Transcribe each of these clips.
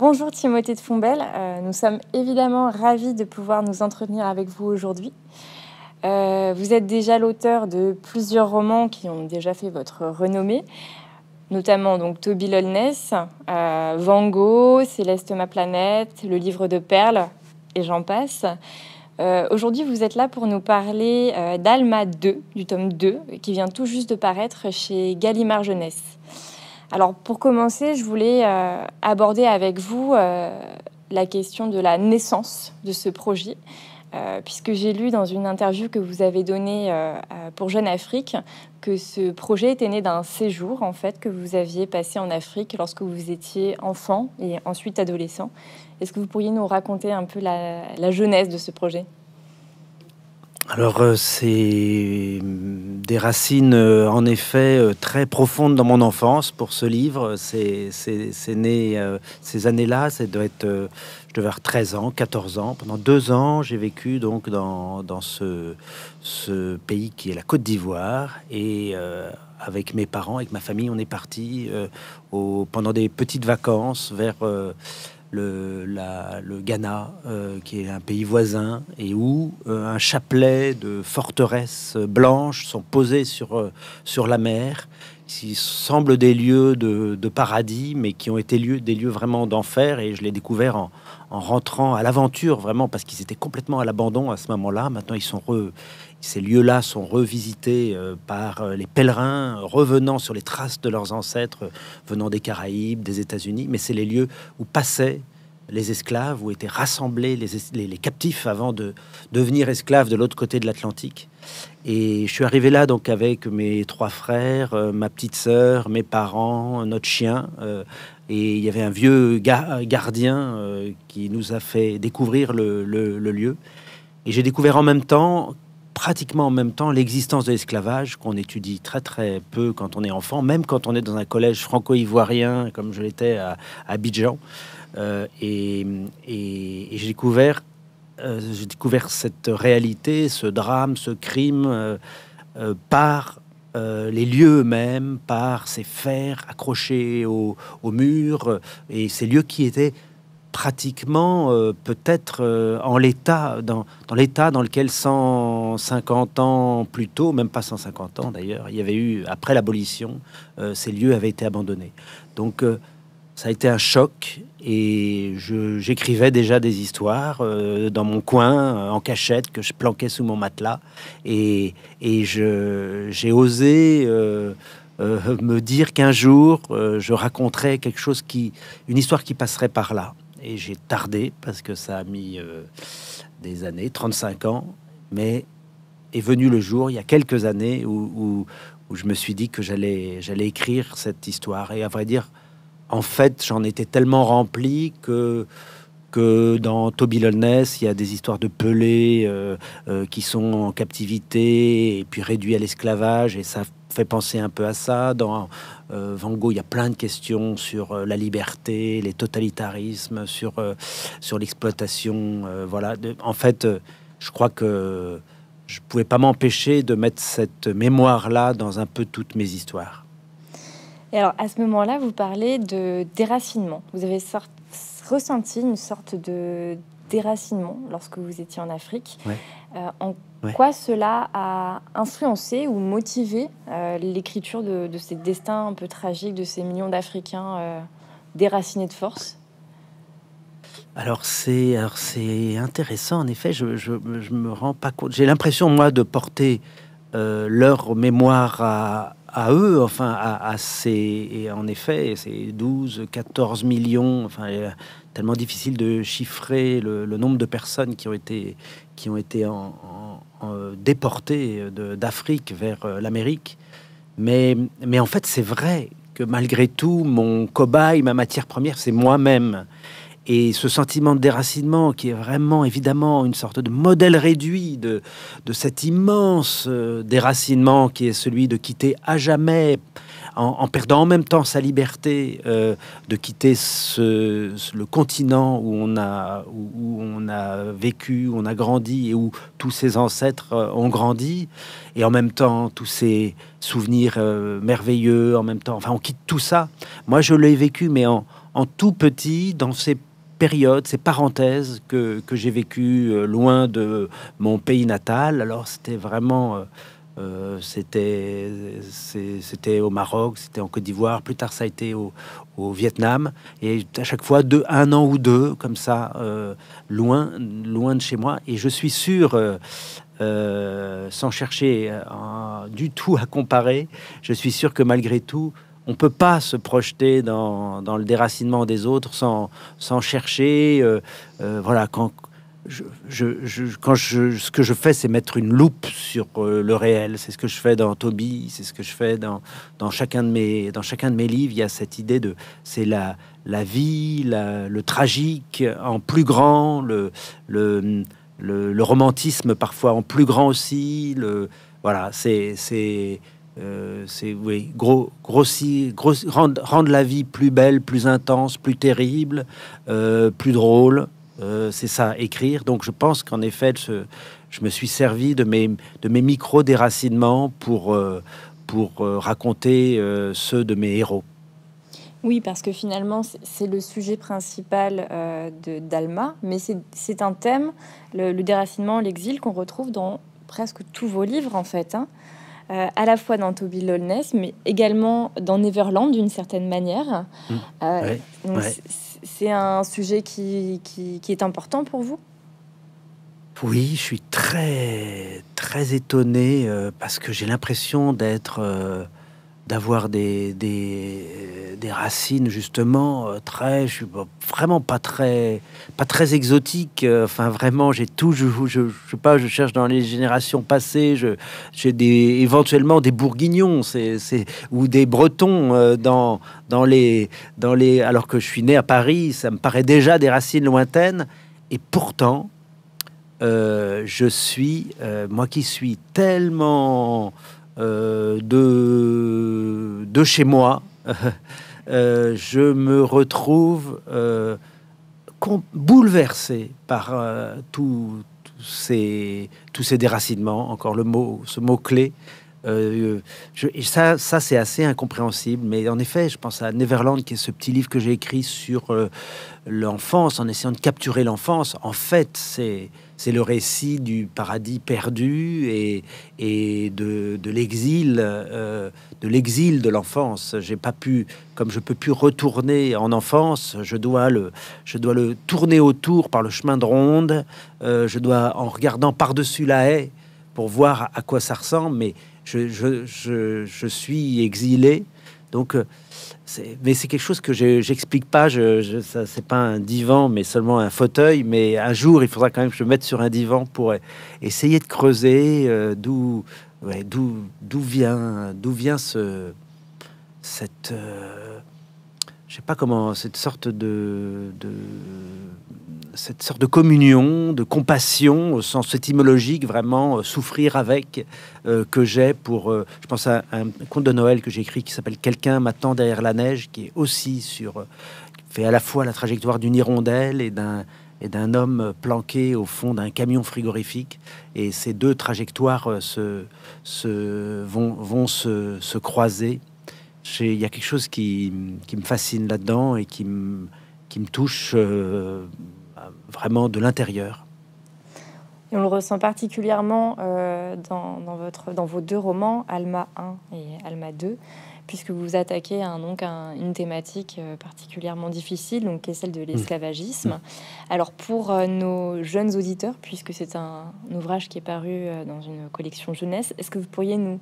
Bonjour Timothée de Fombelle, euh, nous sommes évidemment ravis de pouvoir nous entretenir avec vous aujourd'hui. Euh, vous êtes déjà l'auteur de plusieurs romans qui ont déjà fait votre renommée, notamment donc Toby Lolness, euh, Van Gogh, Céleste ma planète, Le livre de perles et j'en passe. aujourd'hui, vous êtes là pour nous parler d'Alma 2, du tome 2, qui vient tout juste de paraître chez Gallimard Jeunesse. Alors pour commencer, je voulais euh, aborder avec vous euh, la question de la naissance de ce projet, euh, puisque j'ai lu dans une interview que vous avez donnée pour Jeune Afrique que ce projet était né d'un séjour en fait que vous aviez passé en Afrique lorsque vous étiez enfant et ensuite adolescent. Est-ce que vous pourriez nous raconter un peu la jeunesse de ce projet alors euh, c'est des racines euh, en effet euh, très profondes dans mon enfance pour ce livre. C'est né ces années-là, ça doit être, je devais avoir 13 ans, 14 ans. Pendant deux ans, j'ai vécu donc dans, dans ce, ce, pays qui est la Côte d'Ivoire et avec mes parents, avec ma famille, on est parti pendant des petites vacances vers le, le Ghana, euh, qui est un pays voisin, et où euh, un chapelet de forteresses blanches sont posées sur, euh, sur la mer, qui semblent des lieux de, paradis, mais qui ont été lieux des lieux vraiment d'enfer, et je l'ai découvert en, en, rentrant à l'aventure, vraiment, parce qu'ils étaient complètement à l'abandon à ce moment-là. Maintenant, ils sont, re, ces lieux-là sont revisités euh, par euh, les pèlerins euh, revenant sur les traces de leurs ancêtres venant des Caraïbes, des États-Unis, mais c'est les lieux où passaient les esclaves, où étaient rassemblés les, les, captifs avant de devenir esclaves de l'autre côté de l'Atlantique. Et je suis arrivé là donc avec mes trois frères, ma petite sœur, mes parents, notre chien. et il y avait un vieux gardien qui nous a fait découvrir le lieu. Et j'ai découvert en même temps pratiquement en même temps l'existence de l'esclavage qu'on étudie très très peu quand on est enfant, même quand on est dans un collège franco-ivoirien comme je l'étais à, Abidjan. Euh, et, j'ai découvert, euh, découvert cette réalité, ce drame, ce crime euh, par les lieux eux-mêmes par ces fers accrochés au, murs mur et ces lieux qui étaient pratiquement euh, peut-être euh, en l'état, dans, l'état dans lequel 150 ans plus tôt, même pas 150 ans d'ailleurs, il y avait eu, après l'abolition, euh, ces lieux avaient été abandonnés. Donc ça a été un choc et j'écrivais déjà des histoires dans mon coin, en cachette, que je planquais sous mon matelas. Et, j'ai osé... me dire qu'un jour je raconterais quelque chose qui, une histoire qui passerait par là et j'ai tardé parce que ça a mis euh, des années, 35 ans, mais est venu le jour, il y a quelques années, où, où, je me suis dit que j'allais, j'allais écrire cette histoire. Et à vrai dire, en fait, j'en étais tellement rempli que que dans Toby Lolness, il y a des histoires de pelés euh, euh, qui sont en captivité et puis réduits à l'esclavage, et ça fait penser un peu à ça. Dans euh, Van Gogh, il y a plein de questions sur euh, la liberté, les totalitarismes, sur, euh, sur l'exploitation. voilà. En fait, je crois que je pouvais pas m'empêcher de mettre cette mémoire-là dans un peu toutes mes histoires. Et alors, à ce moment-là, vous parlez de déracinement. Vous avez ressenti une sorte de déracinement lorsque vous étiez en Afrique. Euh, en quoi cela a influencé ou motivé euh, l'écriture de, ces destins un peu tragiques de ces millions d'Africains euh, déracinés de force alors c'est intéressant en effet je, me rends pas compte j'ai l'impression moi de porter leur mémoire à, eux, enfin, à, ces, en effet, ces 12, 14 millions, enfin, tellement difficile de chiffrer le, nombre de personnes qui ont été, qui ont été en, euh, déportées euh, d'Afrique vers euh, l'Amérique. Mais, mais en fait, c'est vrai que malgré tout, mon cobaye, ma matière première, c'est moi-même. Et ce sentiment de déracinement, qui est vraiment évidemment une sorte de modèle réduit de, de cet immense déracinement qui est celui de quitter à jamais en, perdant en même temps sa liberté euh, de quitter le continent où on, a, où, on a vécu, où on a grandi et où tous ses ancêtres euh, ont grandi, et en même temps tous ces souvenirs euh, merveilleux, en même temps, enfin on quitte tout ça. Moi je l'ai vécu, mais en, tout petit, dans ces périodes, ces parenthèses que, j'ai vécu loin de mon pays natal. Alors c'était vraiment... Euh, c'était, c'était au Maroc, c'était en Côte d'Ivoire, plus tard ça a été au, Vietnam, et à chaque fois deux, un an ou deux, comme ça, euh, loin, loin de chez moi. Et je suis sûr, euh, sans chercher du tout à comparer, je suis sûr que malgré tout, on peut pas se projeter dans, dans le déracinement des autres sans, sans chercher. voilà, quand, je, je, quand je, ce que je fais, c'est mettre une loupe sur euh, le réel. C'est ce que je fais dans Toby, c'est ce que je fais dans, chacun de mes, dans chacun de mes livres. Il y a cette idée de c'est la, vie, le tragique en plus grand, le, romantisme parfois en plus grand aussi. Le, voilà, c'est. c'est euh, oui, gros, rendre, la vie plus belle, plus intense, plus terrible, euh, plus drôle. Euh, c'est ça, écrire. Donc je pense qu'en effet, je, me suis servi de mes, de mes micro-déracinements pour, euh, pour euh, raconter ceux de mes héros. Oui, parce que finalement, c'est le sujet principal de d'Alma, mais c'est un thème, le, déracinement, l'exil, qu'on retrouve dans presque tous vos livres, en fait. Hein. à la fois dans Toby Lollness, mais également dans Neverland d'une certaine manière. Mmh. C'est un sujet qui, est important pour vous oui, je suis très très étonné euh, parce que j'ai l'impression d'être euh, d'avoir des, des, euh, racines justement très je suis vraiment pas très, pas très exotique. Euh, enfin, vraiment, j'ai tout. Je, je, sais pas, je cherche dans les générations passées. je J'ai des, éventuellement des Bourguignons c'est, ou des Bretons euh, dans, dans, les, dans les. Alors que je suis né à Paris, ça me paraît déjà des racines lointaines. Et pourtant, euh, je suis, moi qui suis tellement de, de chez moi. Euh, je me retrouve euh, bouleversé par euh, tous ces, tous ces déracinements, encore le mot, ce mot-clé. Euh, ça, c'est assez incompréhensible. Mais en effet, je pense à Neverland, qui est ce petit livre que j'ai écrit sur l'enfance, en essayant de capturer l'enfance. En fait, c'est c'est le récit du paradis perdu et, de, l'exil, euh, de l'exil de l'enfance. J'ai pas pu, comme je peux plus retourner en enfance, je dois le, je dois le tourner autour par le chemin de ronde. Euh, je dois en regardant par-dessus la haie pour voir à quoi ça ressemble. Mais je, je suis exilé, donc. Euh, mais c'est quelque chose que j'explique pas. Je, je c'est pas un divan, mais seulement un fauteuil. Mais un jour, il faudra quand même que je me mette sur un divan pour euh, essayer de creuser euh, d'où d'où vient d'où vient ce cette euh, je sais pas comment cette sorte de cette sorte de communion, de compassion au euh, sens étymologique, vraiment euh, souffrir avec euh, que j'ai pour. je pense à un conte de Noël que j'ai écrit qui s'appelle Quelqu'un m'attend derrière la neige, qui est aussi sur fait à la fois la trajectoire d'une hirondelle et d'un et d'un homme planqué au fond d'un camion frigorifique. Et ces deux trajectoires se, se vont, vont se, se croiser. Il y a quelque chose qui, qui me fascine là-dedans et qui me, qui me touche euh, vraiment de l'intérieur. Et on le ressent particulièrement euh, dans, votre, dans vos deux romans, Alma 1 et Alma 2, puisque vous attaquez donc, une thématique euh, particulièrement difficile, donc, qui est celle de mm. l'esclavagisme. Alors pour nos jeunes auditeurs, puisque c'est un, ouvrage qui est paru dans une collection jeunesse, est-ce que vous pourriez nous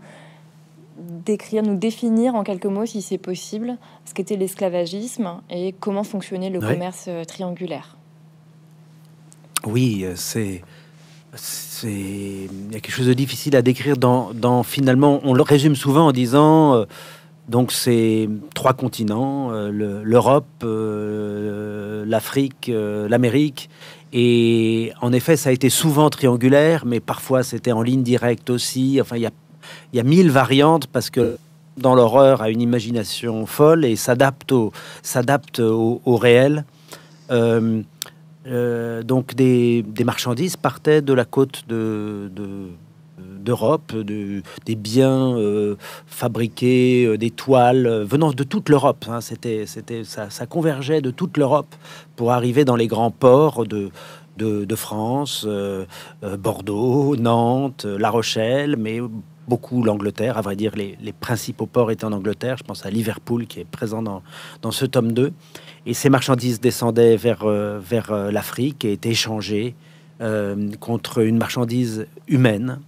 décrire, nous définir en quelques mots, si c'est possible, ce qu'était l'esclavagisme et comment fonctionnait le commerce triangulaire oui, euh, c'est. C'est... Il y a quelque chose de difficile à décrire dans, finalement, on le résume souvent en disant, euh, donc c'est trois continents, euh, l'Europe, l'Afrique, l'Amérique, et en effet ça a été souvent triangulaire, mais parfois c'était en ligne directe aussi, enfin il y a, mille variantes parce que dans l'horreur à une imagination folle et s'adapte au, au, réel. Euh, donc des, marchandises partaient de la côte de, d'Europe, des biens euh, fabriqués, euh, des toiles venant de toute l'Europe. Hein. c'était, ça, convergeait de toute l'Europe pour arriver dans les grands ports de, France, Bordeaux, Nantes, La Rochelle, mais beaucoup l'Angleterre. À vrai dire, les, principaux ports étaient en Angleterre. Je pense à Liverpool qui est présent dans, dans ce tome 2. Et ces marchandises descendaient vers, euh, vers euh, l'Afrique et étaient échangées euh, contre une marchandise humaine.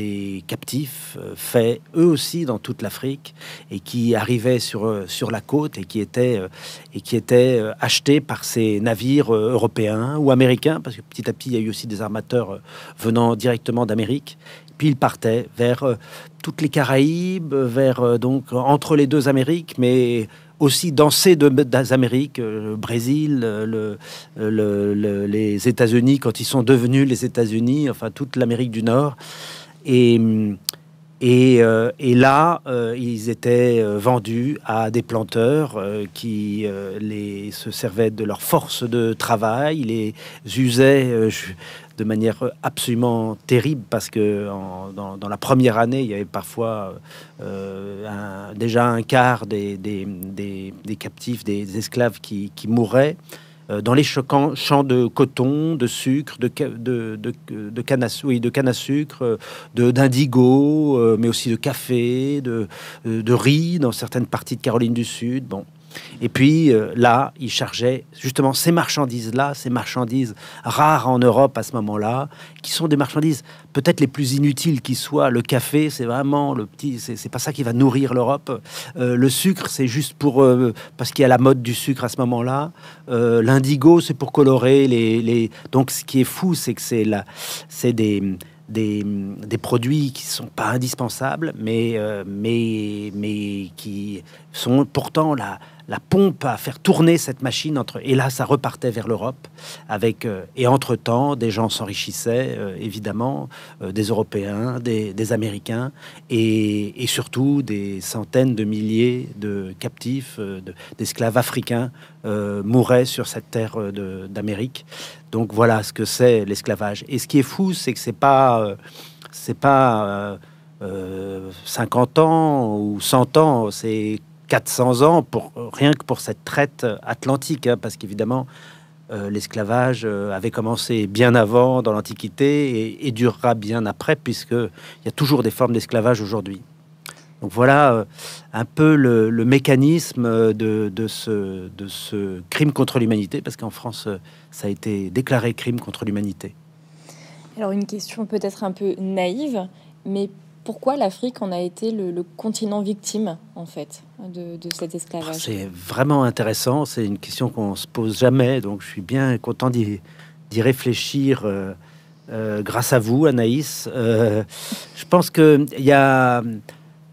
des captifs faits eux aussi dans toute l'Afrique et qui arrivaient sur, sur la côte et qui étaient, et qui étaient achetés par ces navires européens ou américains, parce que petit à petit il y a eu aussi des armateurs venant directement d'Amérique. Puis ils partaient vers toutes les Caraïbes, vers donc entre les deux Amériques, mais aussi dans de deux Amériques, euh, le Brésil, euh, euh, le, les États-Unis, quand ils sont devenus les États-Unis, enfin toute l'Amérique du Nord. Et, mm, et, et là, ils étaient vendus à des planteurs qui les, se servaient de leur force de travail, les usaient de manière euh, absolument terrible parce que dans, la première année, il y avait parfois euh, déjà un quart des, des, captifs, des esclaves qui, mouraient euh, dans les choquants, champs de coton, de sucre, de, de, de, de, canne, à, de canne à sucre, d'indigo, mais aussi de café, de, de riz dans certaines parties de Caroline du Sud. Bon. Et puis euh, là, il chargeait justement ces marchandises-là, ces marchandises rares en Europe à ce moment-là, qui sont des marchandises peut-être les plus inutiles qui soient. Le café, c'est vraiment le petit, c'est pas ça qui va nourrir l'Europe. Euh, le sucre, c'est juste pour euh, parce qu'il y a la mode du sucre à ce moment-là. L'indigo, c'est pour colorer les, Donc, ce qui est fou, c'est que c'est là, c'est des des, des, produits qui ne sont pas indispensables, mais, mais, mais qui sont pourtant là la pompe à faire tourner cette machine entre et là ça repartait vers l'Europe avec euh, et entre temps des gens s'enrichissaient euh, évidemment euh, des Européens des, Américains et, surtout des centaines de milliers de captifs d'esclaves africains mouraient sur cette terre d'Amérique donc voilà ce que c'est l'esclavage et ce qui est fou c'est que c'est pas c'est pas 50 ans ou 100 ans, c'est 400 ans, pour, euh, rien que pour cette traite euh, atlantique, hein, parce qu'évidemment, euh, l'esclavage avait commencé bien avant, dans l'Antiquité, et, durera bien après, puisqu'il y a toujours des formes d'esclavage aujourd'hui. Donc voilà un peu le, mécanisme de, ce, de, ce, crime contre l'humanité, parce qu'en France, ça a été déclaré crime contre l'humanité. Alors une question peut-être un peu naïve, mais pourquoi l'Afrique en a été le, continent victime, en fait, de, de cet esclavage bah, C'est vraiment intéressant. C'est une question qu'on se pose jamais. Donc, je suis bien content d'y réfléchir. Euh, euh, grâce à vous, Anaïs. Euh, je pense il y a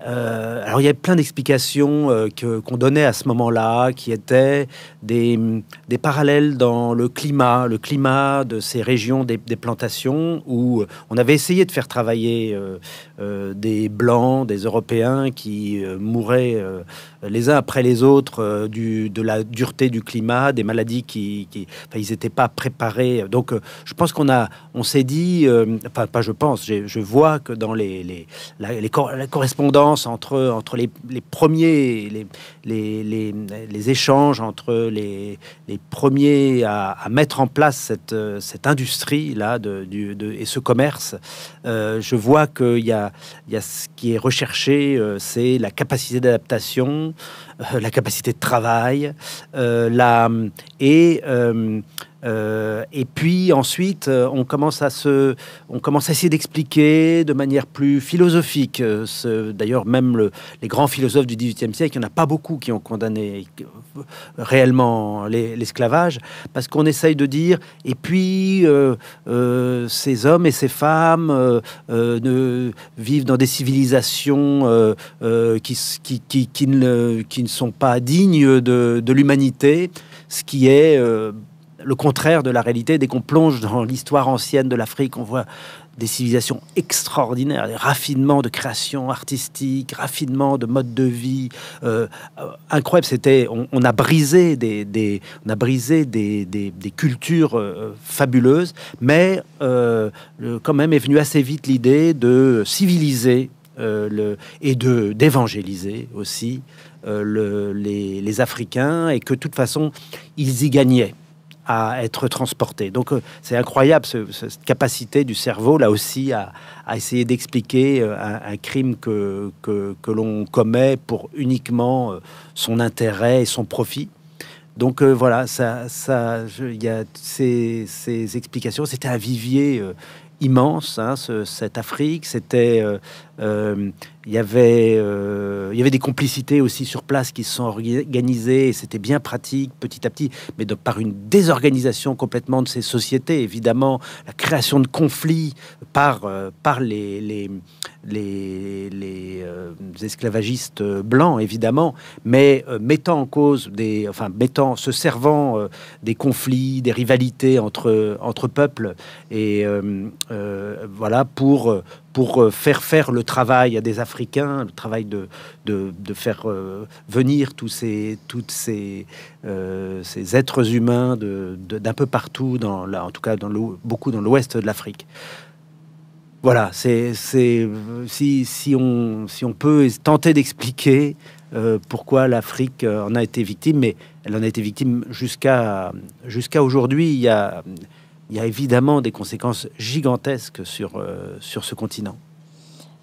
euh, alors il y a plein d'explications euh, qu'on donnait à ce moment-là, qui étaient des, des, parallèles dans le climat, le climat de ces régions des, plantations, où euh, on avait essayé de faire travailler des Blancs, des Européens qui mouraient les uns après les autres du, de la dureté du climat, des maladies qui... ils n'étaient pas préparés. Donc je pense qu'on a, on s'est dit, enfin pas je pense, je vois que dans les, les, les entre, entre les, premiers, les, les, les, échanges entre les, premiers à, mettre en place cette, cette industrie-là de, du, de, et ce commerce. Euh, je vois qu'il y a, y ce qui est recherché, euh, c'est la capacité d'adaptation, euh, la capacité de travail, la, et euh, et puis ensuite, euh, on commence à se, on commence à essayer d'expliquer de manière plus philosophique. Euh, d'ailleurs, même les grands philosophes du XVIIIe siècle, il n'y en a pas beaucoup qui ont condamné réellement l'esclavage, parce qu'on essaye de dire. Et puis, ces hommes et ces femmes ne, vivent dans des civilisations qui, qui, qui, ne, qui ne sont pas dignes de, de l'humanité, ce qui est le contraire de la réalité. Dès qu'on plonge dans l'histoire ancienne de l'Afrique, on voit des civilisations extraordinaires, des raffinements de création artistique, raffinements de mode de vie euh, euh, incroyable. C'était, on, a brisé des, on a brisé des, des, cultures euh, fabuleuses, mais quand même est venue assez vite l'idée de civiliser le, et de d'évangéliser aussi le, les, les Africains et que de toute façon ils y gagnaient à être transporté. Donc euh, c'est incroyable cette capacité du cerveau là aussi à, essayer d'expliquer euh, un, crime que, que, l'on commet pour uniquement euh, son intérêt et son profit. Donc voilà, ça, ça, il y a ces, ces explications. C'était un vivier immense, hein, cette Afrique. C'était il y, avait, euh, il y avait des complicités aussi sur place qui se sont organisées, et c'était bien pratique petit à petit, mais de, par une désorganisation complètement de ces sociétés, évidemment, la création de conflits par, euh, par les, les, les, euh, esclavagistes blancs, évidemment, mais mettant en cause, des, enfin, mettant, se servant des conflits, des rivalités entre, entre peuples, et voilà, pour pour euh, faire faire le travail à des Africains, le travail de, de, faire euh, venir tous ces, toutes ces, euh, ces êtres humains de, d'un peu partout, dans là, en tout cas dans le, beaucoup dans l'ouest de l'Afrique. Voilà, c'est, c'est si, si, on, si on peut tenter d'expliquer pourquoi l'Afrique en a été victime, mais elle en a été victime jusqu'à jusqu'à aujourd'hui. Il y a il y a évidemment des conséquences gigantesques sur, euh, sur ce continent.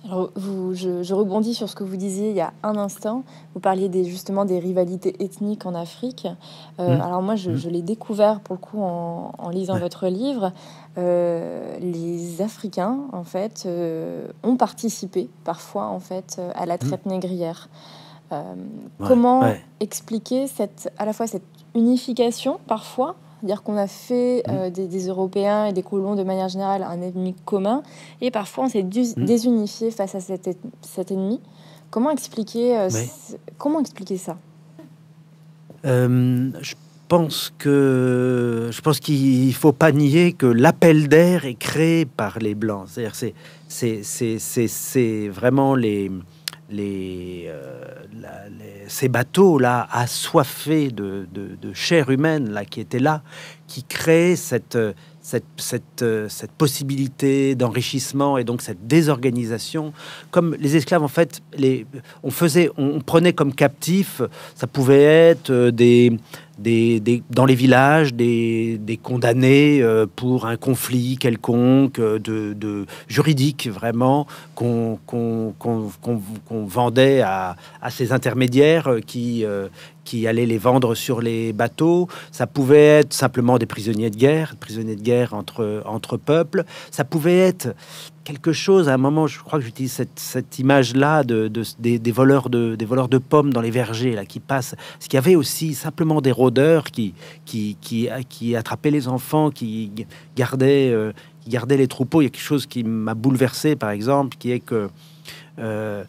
Alors, je, rebondis sur ce que vous disiez il y a un instant. Vous parliez des, justement des rivalités ethniques en Afrique. Euh, mmh. Alors moi, mmh. je, l'ai découvert pour le coup en, lisant votre livre. Euh, les Africains, en fait, ont participé parfois en fait à la mmh. traite négrière. comment expliquer cette, à la fois cette unification parfois c'est-à-dire qu'on a fait mmh. euh, des, Européens et des colons de manière générale un ennemi commun, et parfois on s'est mmh. désunifié face à cet, ennemi. Comment expliquer, euh, comment expliquer ça euh, Je pense que je pense qu'il faut pas nier que l'appel d'air est créé par les blancs. C'est-à-dire c'est c'est vraiment les euh, ces bateaux-là assoiffés de, chair humaine là, qui étaient là, qui créaient cette, euh, euh, cette, possibilité d'enrichissement et donc cette désorganisation. Comme les esclaves, en fait, les, on, faisait, on prenait comme captifs, ça pouvait être euh, des, dans les villages des, condamnés euh, pour un conflit quelconque, de, juridique vraiment, qu'on vendait à, ces intermédiaires qui, qui allaient les vendre sur les bateaux. Ça pouvait être simplement des prisonniers de guerre, des prisonniers de guerre entre, entre peuples. Ça pouvait être quelque chose, à un moment, je crois que j'utilise cette, cette image-là de, des, voleurs de, des voleurs de pommes dans les vergers, là, qui passent. Ce qu'il y avait aussi simplement des rôdeurs qui, qui, qui, qui attrapaient les enfants, qui gardaient, euh, gardaient les troupeaux. Il y a quelque chose qui m'a bouleversé, par exemple, qui est que euh,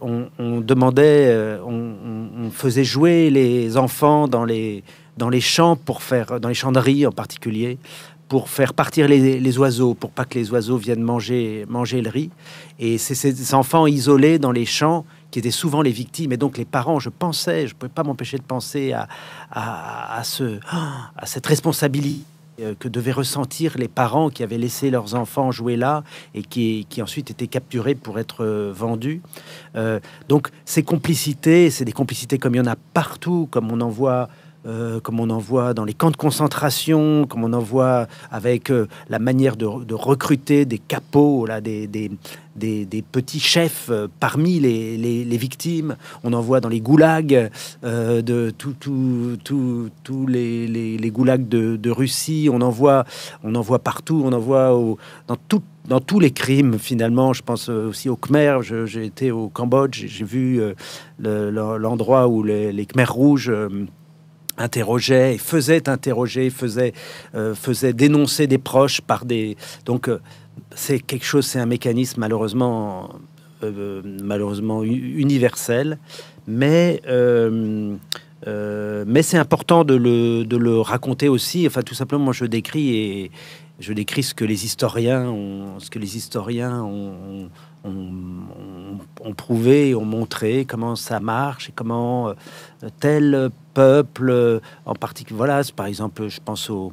on, demandait, euh, on, faisait jouer les enfants dans les, dans les champs pour faire, dans les champs de riz en particulier, pour faire partir les, oiseaux, pour pas que les oiseaux viennent manger, manger le riz. Et c'est ces enfants isolés dans les champs qui étaient souvent les victimes. Et donc les parents, je pensais, je pouvais pas m'empêcher de penser à cette responsabilité euh, que devaient ressentir les parents qui avaient laissé leurs enfants jouer là et qui, ensuite étaient capturés pour être euh, vendus. Euh, donc ces complicités, c'est des complicités comme il y en a partout, comme on en voit euh, comme on en voit dans les camps de concentration, comme on en voit avec euh, la manière de, recruter des capots, là, des, des, petits chefs euh, parmi les, les, victimes. On en voit dans les goulags, de tous tout, tout, les, les, goulags de, Russie. On en voit, on en partout. On en voit au, dans tout dans tous les crimes, finalement, je pense aussi aux Khmer. J'ai été au Cambodge, j'ai vu l'endroit où les, Khmer rouges interrogeait faisait interroger, faisait, euh, faisait dénoncer des proches par des... Donc euh, c'est quelque chose, c'est un mécanisme malheureusement, euh, malheureusement universel, mais... mais c'est important de le, de le, raconter aussi. Enfin, tout simplement, moi, je décris et je décris ce que les historiens ont, ce que les historiens ont, on, prouvé et on montrait comment ça marche et comment euh, tel peuple, euh, en particulier, voilà, par exemple, je pense au,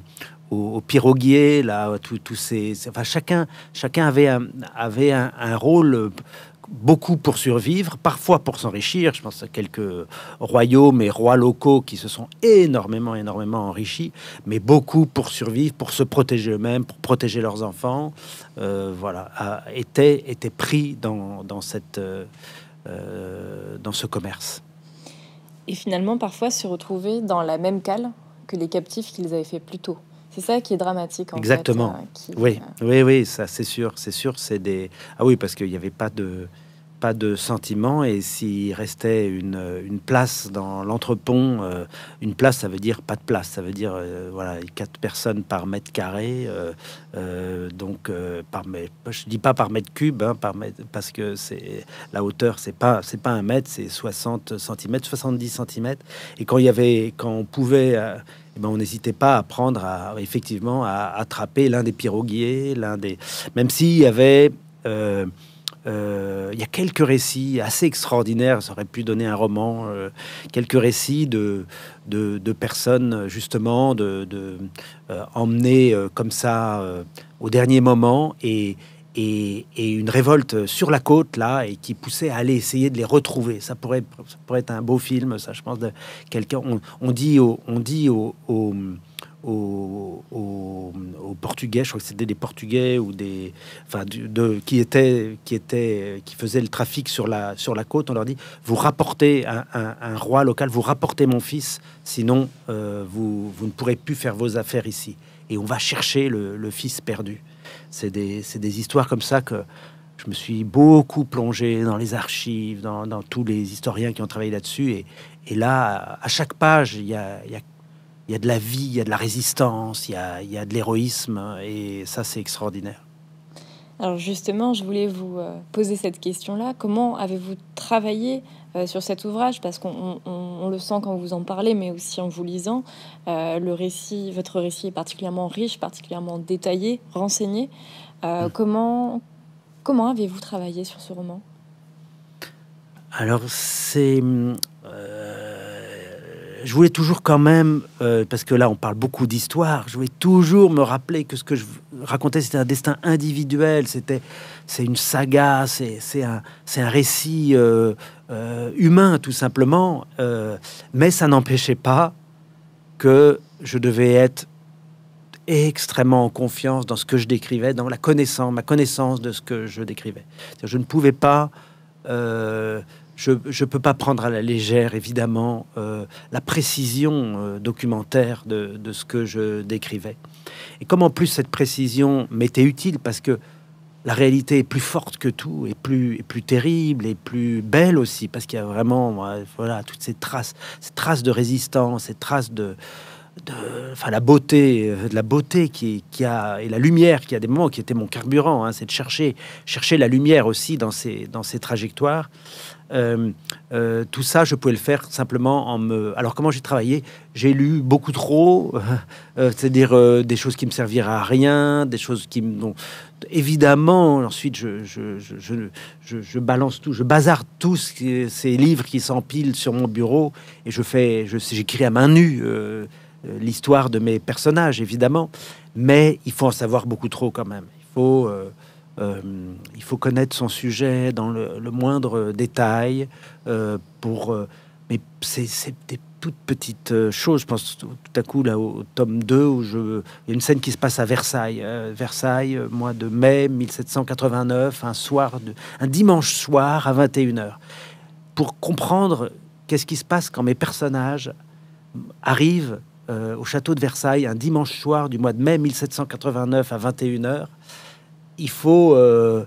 piroguiers, piroguier, là, tous ces, enfin, chacun, chacun avait avait un rôle euh, beaucoup pour survivre, parfois pour s'enrichir. Je pense à quelques royaumes et rois locaux qui se sont énormément, énormément enrichis, mais beaucoup pour survivre, pour se protéger eux-mêmes, pour protéger leurs enfants. Euh, voilà, a, était, était pris dans, dans cette, euh, euh, dans ce commerce. Et finalement, parfois, se retrouver dans la même cale que les captifs qu'ils avaient fait plus tôt. C'est ça qui est dramatique. En Exactement. Fait, Exactement, oui, oui, oui, ça c'est sûr, c'est sûr, c'est des. Ah oui, parce qu'il n'y avait pas de, pas de sentiment. Et s'il restait une, une, place dans l'entrepont, euh, une place, ça veut dire pas de place. Ça veut dire, euh, voilà, quatre personnes par mètre carré. Euh, donc, par mais je dis pas par mètre cube, hein, par mètre, parce que c'est la hauteur, c'est pas, c'est pas un mètre, c'est 60 cm, 70 cm. Et quand il y avait, quand on pouvait. Eh ben, on n'hésitait pas à prendre, à, effectivement, à attraper l'un des piroguiers, l'un des... Même s'il y avait euh, euh, il y a quelques récits assez extraordinaires, ça aurait pu donner un roman, euh, quelques récits de, de, personnes justement de, de euh, emmenées comme ça au dernier moment et, et, une révolte sur la côte là et qui poussait à aller essayer de les retrouver. Ça pourrait, pourrait être un beau film, ça je pense, de quelqu'un. On, dit, aux... on dit aux, Portugais, je crois que c'était des Portugais ou des, enfin, de, qui étaient, qui étaient, qui faisaient le trafic sur la sur la côte. On leur dit vous rapportez un, roi local, vous rapportez mon fils, sinon euh, vous, vous ne pourrez plus faire vos affaires ici. Et on va chercher le, fils perdu. C'est des, des histoires comme ça que je me suis beaucoup plongé dans les archives, dans, tous les historiens qui ont travaillé là-dessus. Et, et, là, à chaque page, il y y a il y a de la vie, il y a de la résistance, il y a, il y a de l'héroïsme, et ça c'est extraordinaire. Alors justement, je voulais vous euh, poser cette question-là. Comment avez-vous travaillé euh, sur cet ouvrage Parce qu'on le sent quand vous en parlez, mais aussi en vous lisant. Euh, le récit, votre récit est particulièrement riche, particulièrement détaillé, renseigné. Mmh. Comment, comment avez-vous travaillé sur ce roman alors, c'est hum, je voulais toujours quand même, euh, parce que là on parle beaucoup d'histoire, je voulais toujours me rappeler que ce que je racontais c'était un destin individuel, c'était c'est une saga, c'est un, un récit euh, euh, humain tout simplement, mais ça n'empêchait pas que je devais être extrêmement en confiance dans ce que je décrivais, dans la connaissance, ma connaissance de ce que je décrivais. Je ne pouvais pas je ne peux pas prendre à la légère, évidemment, euh, la précision euh, documentaire de, ce que je décrivais. Et comment en plus cette précision m'était utile parce que la réalité est plus forte que tout, et plus, terrible, et plus belle aussi, parce qu'il y a vraiment euh, voilà, toutes ces traces, ces traces de résistance, ces traces de, de, enfin, la beauté, euh, la beauté qui, a et la lumière qui a des moments qui était mon carburant, hein, c'est de chercher, chercher la lumière aussi dans ces, dans ces trajectoires. Euh, euh, tout ça, je pouvais le faire simplement en me. Alors, comment j'ai travaillé J'ai lu beaucoup trop, c'est-à-dire des choses qui me serviraient à rien, des choses qui me. Évidemment, ensuite, je, je, je, balance tout, je bazarde tous ces livres qui s'empilent sur mon bureau et je fais. J'écris à main nue. Euh, l'histoire de mes personnages, évidemment. Mais il faut en savoir beaucoup trop quand même. Il faut, euh, euh, il faut connaître son sujet dans le, moindre détail. pour, mais c'est des toutes petites choses. Je pense tout, à coup là, au, tome 2, où je, il y a une scène qui se passe à Versailles. Versailles, mois de mai 1789, un, soir de, un dimanche soir à 21h. Pour comprendre qu'est-ce qui se passe quand mes personnages arrivent euh, au château de Versailles un dimanche soir du mois de mai 1789 à 21h. Il faut euh,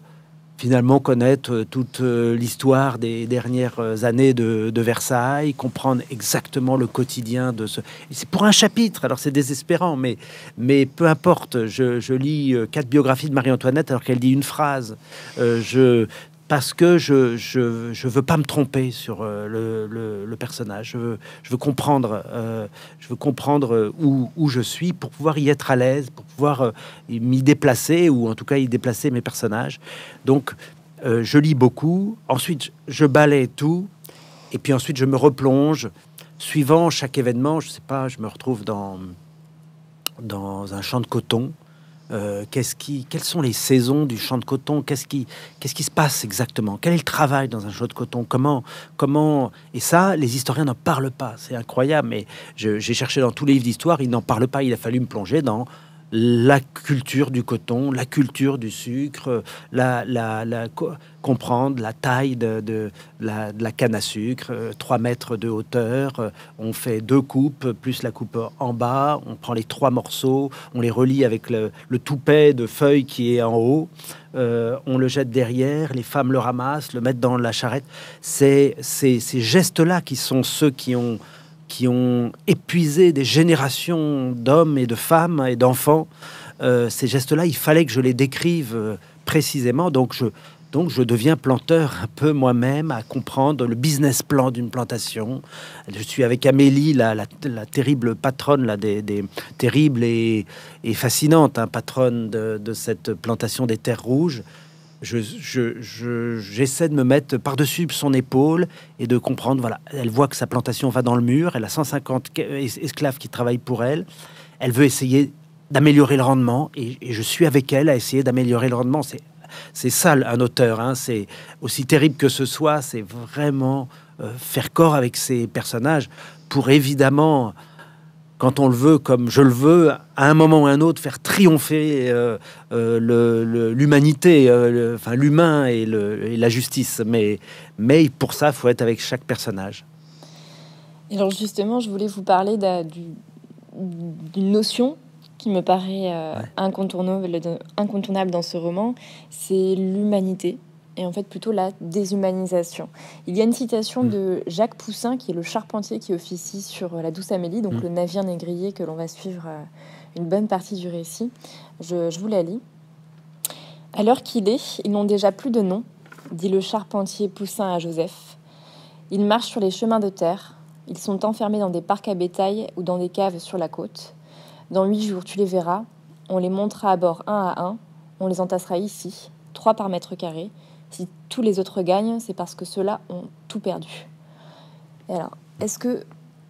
finalement connaître euh, toute l'histoire des dernières années de, Versailles, comprendre exactement le quotidien de ce... C'est pour un chapitre, alors c'est désespérant, mais, mais peu importe, je, je, lis quatre biographies de Marie-Antoinette alors qu'elle dit une phrase. je parce que je, je, veux pas me tromper sur euh, le, le, personnage. Je veux, je veux comprendre, euh, je veux comprendre euh, où, où, je suis pour pouvoir y être à l'aise, pour pouvoir m'y déplacer ou en tout cas y déplacer mes personnages. Donc, je lis beaucoup. Ensuite, je balaye tout. Et puis ensuite, je me replonge. Suivant chaque événement, je sais pas, je me retrouve dans, dans un champ de coton euh, qui, quelles sont les saisons du champ de coton Qu'est-ce qui, quest qui se passe exactement Quel est le travail dans un champ de coton Comment, comment Et ça, les historiens n'en parlent pas. C'est incroyable. Mais j'ai cherché dans tous les livres d'histoire, ils n'en parlent pas. Il a fallu me plonger dans la culture du coton, la culture du sucre, la, la, comprendre la taille de, la, canne à sucre, 3 euh, mètres de hauteur, euh, on fait deux coupes, plus la coupe en bas, on prend les trois morceaux, on les relie avec le, toupet de feuilles qui est en haut, euh, on le jette derrière, les femmes le ramassent, le mettent dans la charrette. C'est ces gestes-là qui sont ceux qui ont qui ont épuisé des générations d'hommes et de femmes et d'enfants. ces gestes-là, il fallait que je les décrive précisément. Donc je, donc je deviens planteur un peu moi-même à comprendre le business plan d'une plantation. Je suis avec Amélie, la, terrible patronne, là, des, des terrible et, et fascinante hein, patronne de, cette plantation des terres rouges. J'essaie je, je, de me mettre par-dessus son épaule et de comprendre, voilà, elle voit que sa plantation va dans le mur, elle a 150 esclaves qui travaillent pour elle, elle veut essayer d'améliorer le rendement et, et je suis avec elle à essayer d'améliorer le rendement. C'est c'est ça un auteur. Hein. c'est aussi terrible que ce soit, c'est vraiment euh, faire corps avec ses personnages pour évidemment, quand on le veut, comme je le veux, à un moment ou un autre, faire triompher euh, euh, l'humanité, enfin l'humain et, la justice. Mais, pour ça, faut être avec chaque personnage. alors justement, je voulais vous parler d'une notion me paraît euh, incontournable, dans ce roman, c'est l'humanité et en fait plutôt la déshumanisation. Il y a une citation mm. de Jacques Poussin, qui est le charpentier qui officie sur euh, la Douce Amélie, donc mm. le navire négrier que l'on va suivre euh, une bonne partie du récit. Je, je vous la lis. À l'heure qu'il est, ils n'ont déjà plus de nom, dit le charpentier Poussin à Joseph. Ils marchent sur les chemins de terre, ils sont enfermés dans des parcs à bétail ou dans des caves sur la côte. Dans huit jours, tu les verras. On les montera à bord un à un. On les entassera ici, trois par mètre carré. Si tous les autres gagnent, c'est parce que ceux-là ont tout perdu. alors, est-ce que,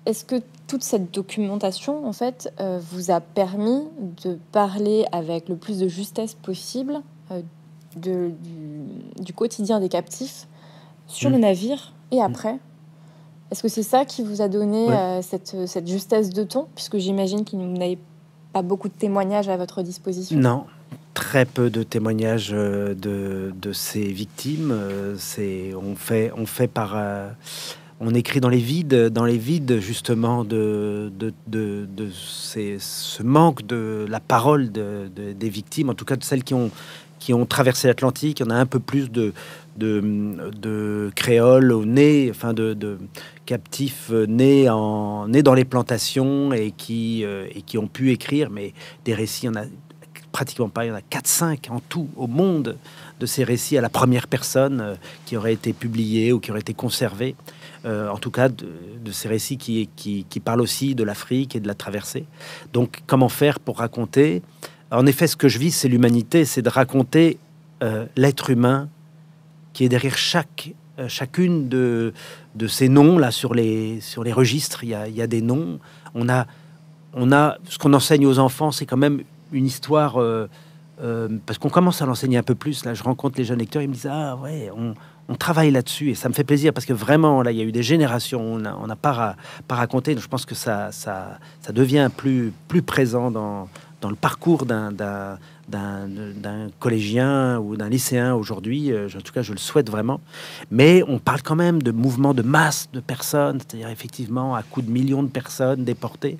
est-ce que toute cette documentation, en fait, euh, vous a permis de parler avec le plus de justesse possible euh, du, quotidien des captifs sur mm. le navire et après est-ce que c'est ça qui vous a donné euh, cette, euh, cette, justesse de ton Puisque j'imagine qu'il n'avait pas beaucoup de témoignages à votre disposition. Non, très peu de témoignages euh, de, de ces victimes. C'est, on, fait, on fait par. on écrit dans les vides, dans les vides justement de, de, de, de ce manque de la parole des victimes, en tout cas de celles qui ont, qui ont traversé l'Atlantique. On a un peu plus de, de, créoles au nez, enfin de, captifs euh, nés, en, nés dans les plantations et qui, euh, et qui ont pu écrire, mais des récits, il en a pratiquement pas, il y en a 4-5 en tout au monde de ces récits à la première personne euh, qui auraient été publiés ou qui auraient été conservés, en tout cas de, ces récits qui, qui, parlent aussi de l'Afrique et de la traversée. Donc comment faire pour raconter En effet, ce que je vis, c'est l'humanité, c'est de raconter l'être humain qui est derrière chaque, euh, chacune de, de ces noms là sur les, sur les registres. Il y a, il y a des noms. On a, on a ce qu'on enseigne aux enfants, c'est quand même une histoire. Euh, euh, parce qu'on commence à l'enseigner un peu plus. Là, je rencontre les jeunes lecteurs, ils me disent Ah ouais, on, travaille là-dessus et ça me fait plaisir parce que vraiment, là, il y a eu des générations, on n'a pas, pas raconté. Donc, je pense que ça, ça, ça devient plus, plus présent dans, dans le parcours d'un d'un collégien ou d'un lycéen aujourd'hui, euh, en tout cas je le souhaite vraiment, mais on parle quand même de mouvements de masse de personnes, c'est-à-dire effectivement à coups de millions de personnes déportées,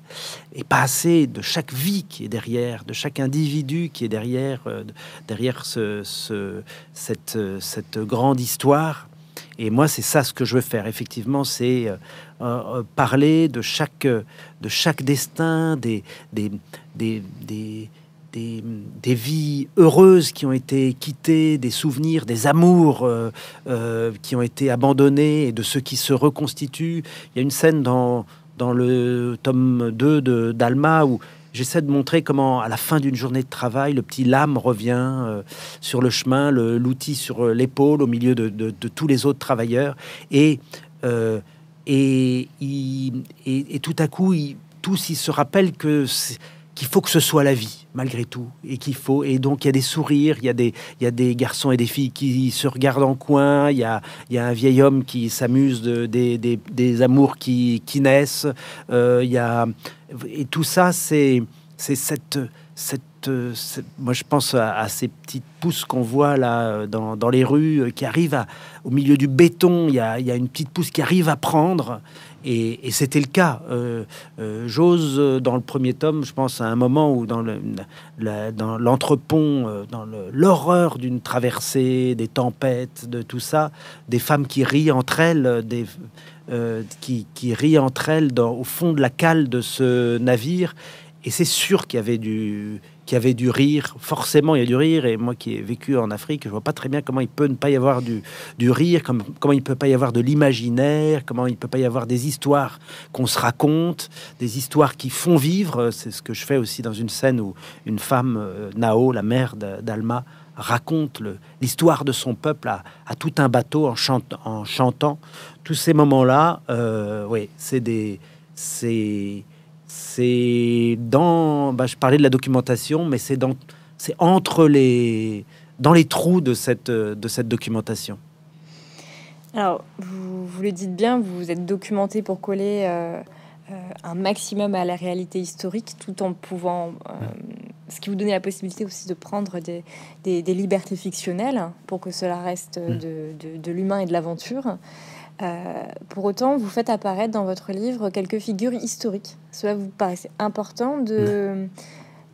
et pas assez de chaque vie qui est derrière, de chaque individu qui est derrière, euh, derrière ce, cette, euh, cette grande histoire. Et moi, c'est ça ce que je veux faire. Effectivement, c'est parler de chaque, de chaque destin, des, des, des, des, des, vies heureuses qui ont été quittées, des souvenirs, des amours euh, euh, qui ont été abandonnés et de ceux qui se reconstituent. Il y a une scène dans, dans le tome 2 d'Alma où j'essaie de montrer comment, à la fin d'une journée de travail, le petit lame revient euh, sur le chemin, l'outil sur l'épaule au milieu de, tous les autres travailleurs. Et, et, tout à coup, tous, ils se rappellent que qu'il faut que ce soit la vie, malgré tout, et qu'il faut. Et donc, il y a des sourires, il y a des, il y a des garçons et des filles qui se regardent en coin, il y a, il y a un vieil homme qui s'amuse de, des, des, des, amours qui, qui naissent. Euh, il y a, et tout ça, c'est cette, cette euh, moi je pense à, ces petites pousses qu'on voit là euh, dans, les rues euh, qui arrivent au milieu du béton. Il y, a, une petite pousse qui arrive à prendre. Et, c'était le cas. J'ose, dans le premier tome, je pense à un moment où dans l'entrepont, dans l'horreur d'une traversée, des tempêtes, de tout ça, des femmes qui rient entre elles, des, qui, qui, rient entre elles dans, au fond de la cale de ce navire. Et c'est sûr qu'il y avait du, qui avait du rire. Forcément, il y a du rire. Et moi qui ai vécu en Afrique, je vois pas très bien comment il peut ne pas y avoir du, du rire, comme, comment il peut pas y avoir de l'imaginaire, comment il peut pas y avoir des histoires qu'on se raconte, des histoires qui font vivre. C'est ce que je fais aussi dans une scène où une femme, euh, Nao, la mère d'Alma, raconte l'histoire de son peuple à, tout un bateau en, en chantant. Tous ces moments-là, euh, oui, c'est des... C'est c'est dans. Bah, je parlais de la documentation, mais c'est dans, c'est entre les, dans les trous de cette, de cette documentation. Alors, vous, vous le dites bien, vous vous êtes documenté pour coller euh, euh, un maximum à la réalité historique, tout en pouvant, euh, ce qui vous donnait la possibilité aussi de prendre des, des, libertés fictionnelles hein, pour que cela reste mm. de, de l'humain et de l'aventure. Euh, pour autant, vous faites apparaître dans votre livre quelques figures historiques. Cela vous paraissait important de,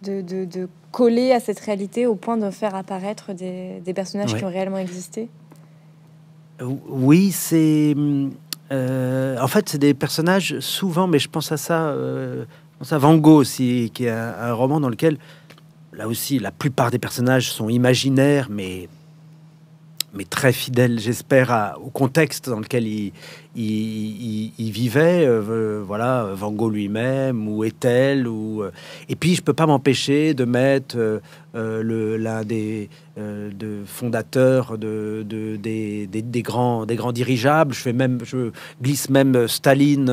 de, de, coller à cette réalité au point de faire apparaître des, des personnages qui ont réellement existé euh, Oui, c'est... Euh, en fait, c'est des personnages souvent, mais je pense à ça, euh, à Van Gogh aussi, qui est un roman dans lequel, là aussi, la plupart des personnages sont imaginaires, mais mais très fidèle, j'espère, au contexte dans lequel il, il, vivait, euh, euh, voilà, Van Gogh lui-même ou Ethel. Ou, euh, et puis, je peux pas m'empêcher de mettre le l'un des de fondateurs de, des, grands, des grands dirigeables. Je, fais même, je glisse même Staline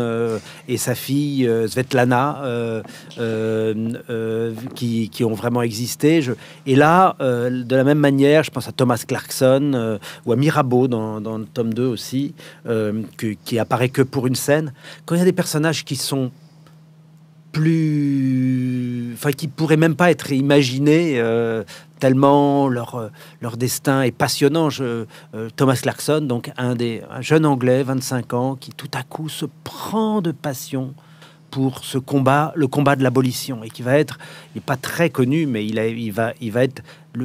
et sa fille Svetlana qui, qui, ont vraiment existé. Je, et là, de la même manière, je pense à Thomas Clarkson ou à Mirabeau dans, dans le tome 2 aussi, que qui, apparaît que pour une scène, quand il y a des personnages qui sont plus, enfin, qui pourraient même pas être imaginés euh, tellement leur euh, leur destin est passionnant. Euh, Thomas Clarkson, donc un des un jeune Anglais, 25 ans, qui tout à coup se prend de passion pour ce combat, le combat de l'abolition, et qui va être, il n'est pas très connu, mais il, il, va, il va être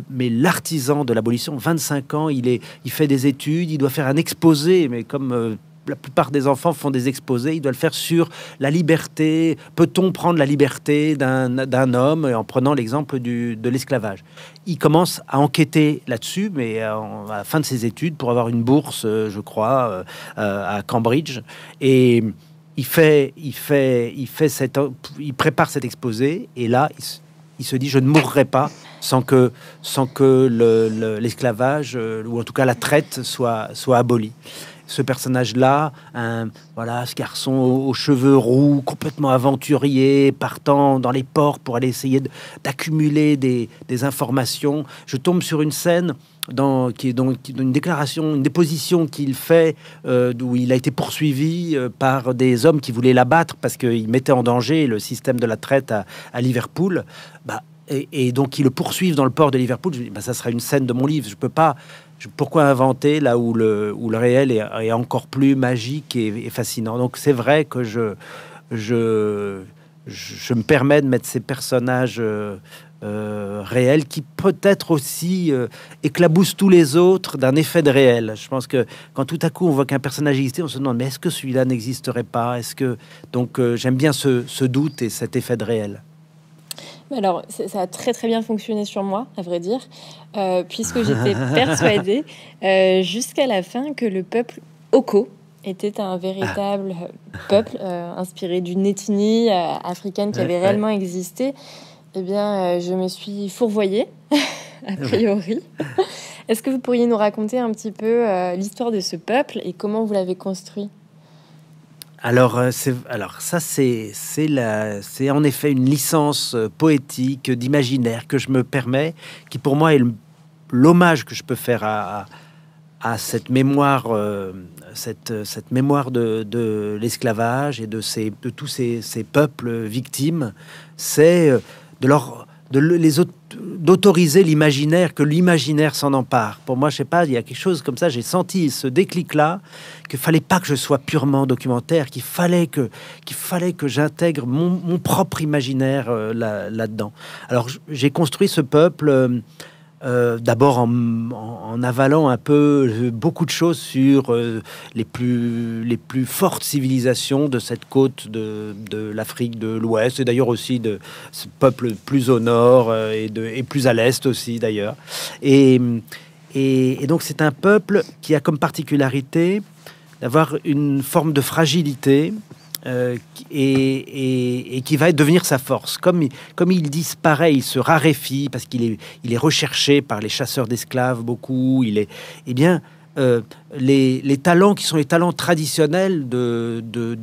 mais l'artisan de l'abolition. 25 ans, il, est, il fait des études, il doit faire un exposé, mais comme la plupart des enfants font des exposés, ils doivent le faire sur la liberté. Peut-on prendre la liberté d'un homme en prenant l'exemple de l'esclavage Il commence à enquêter là-dessus, mais euh, à, la fin de ses études, pour avoir une bourse, euh, je crois, euh, à Cambridge. Et il fait, il fait, il fait cette, il prépare cet exposé, et là, il se, dit je ne mourrai pas sans que, sans que l'esclavage ou en tout cas la traite soit, soit abolie ce personnage-là, un, voilà, ce garçon aux, cheveux roux, complètement aventurier, partant dans les ports pour aller essayer d'accumuler des, informations. Je tombe sur une scène dans, qui est donc une déclaration, une déposition qu'il fait, euh, où il a été poursuivi euh, par des hommes qui voulaient l'abattre parce qu'il mettait en danger le système de la traite à, Liverpool. Bah, et, donc ils le poursuivent dans le port de Liverpool. Bah, ça sera une scène de mon livre. Je peux pas pourquoi inventer là où le, où le réel est, encore plus magique et, fascinant Donc c'est vrai que je, je, je, me permets de mettre ces personnages euh, euh, réels qui peut-être aussi euh, éclaboussent tous les autres d'un effet de réel. Je pense que quand tout à coup on voit qu'un personnage existe, on se demande mais est-ce que celui-là n'existerait pas Est-ce que donc j'aime bien ce doute et cet effet de réel. Alors, ça a très très bien fonctionné sur moi, à vrai dire, euh, puisque j'étais persuadée euh, jusqu'à la fin que le peuple Oko était un véritable ah. peuple euh, inspiré d'une ethnie africaine qui avait réellement existé. Eh bien, je me suis fourvoyée, a priori. Est-ce que vous pourriez nous raconter un petit peu l'histoire de ce peuple et comment vous l'avez construit euh, alors, ça, c'est en effet une licence euh, poétique, d'imaginaire que je me permets, qui pour moi est l'hommage que je peux faire à, cette mémoire, euh, cette, mémoire de, l'esclavage et de, tous ces, ces peuples victimes. C'est de leur d'autoriser l'imaginaire, que l'imaginaire s'en empare. Pour moi, je sais pas, il y a quelque chose comme ça, j'ai senti ce déclic-là, qu'il fallait pas que je sois purement documentaire, qu'il fallait que, que j'intègre mon, propre imaginaire euh, là, dedans Alors, j'ai construit ce peuple... Euh, euh, d'abord en, avalant un peu euh, beaucoup de choses sur euh, les, plus, les plus fortes civilisations de cette côte de, l'Afrique de l'Ouest, et d'ailleurs aussi de ce peuple plus au nord et, de, et plus à l'Est aussi d'ailleurs. et donc c'est un peuple qui a comme particularité d'avoir une forme de fragilité euh, et, qui va devenir sa force. Comme, comme il disparaît, il se raréfie parce qu'il est, il est recherché par les chasseurs d'esclaves beaucoup. Il est, eh bien, euh, les, talents qui sont les talents traditionnels de, de,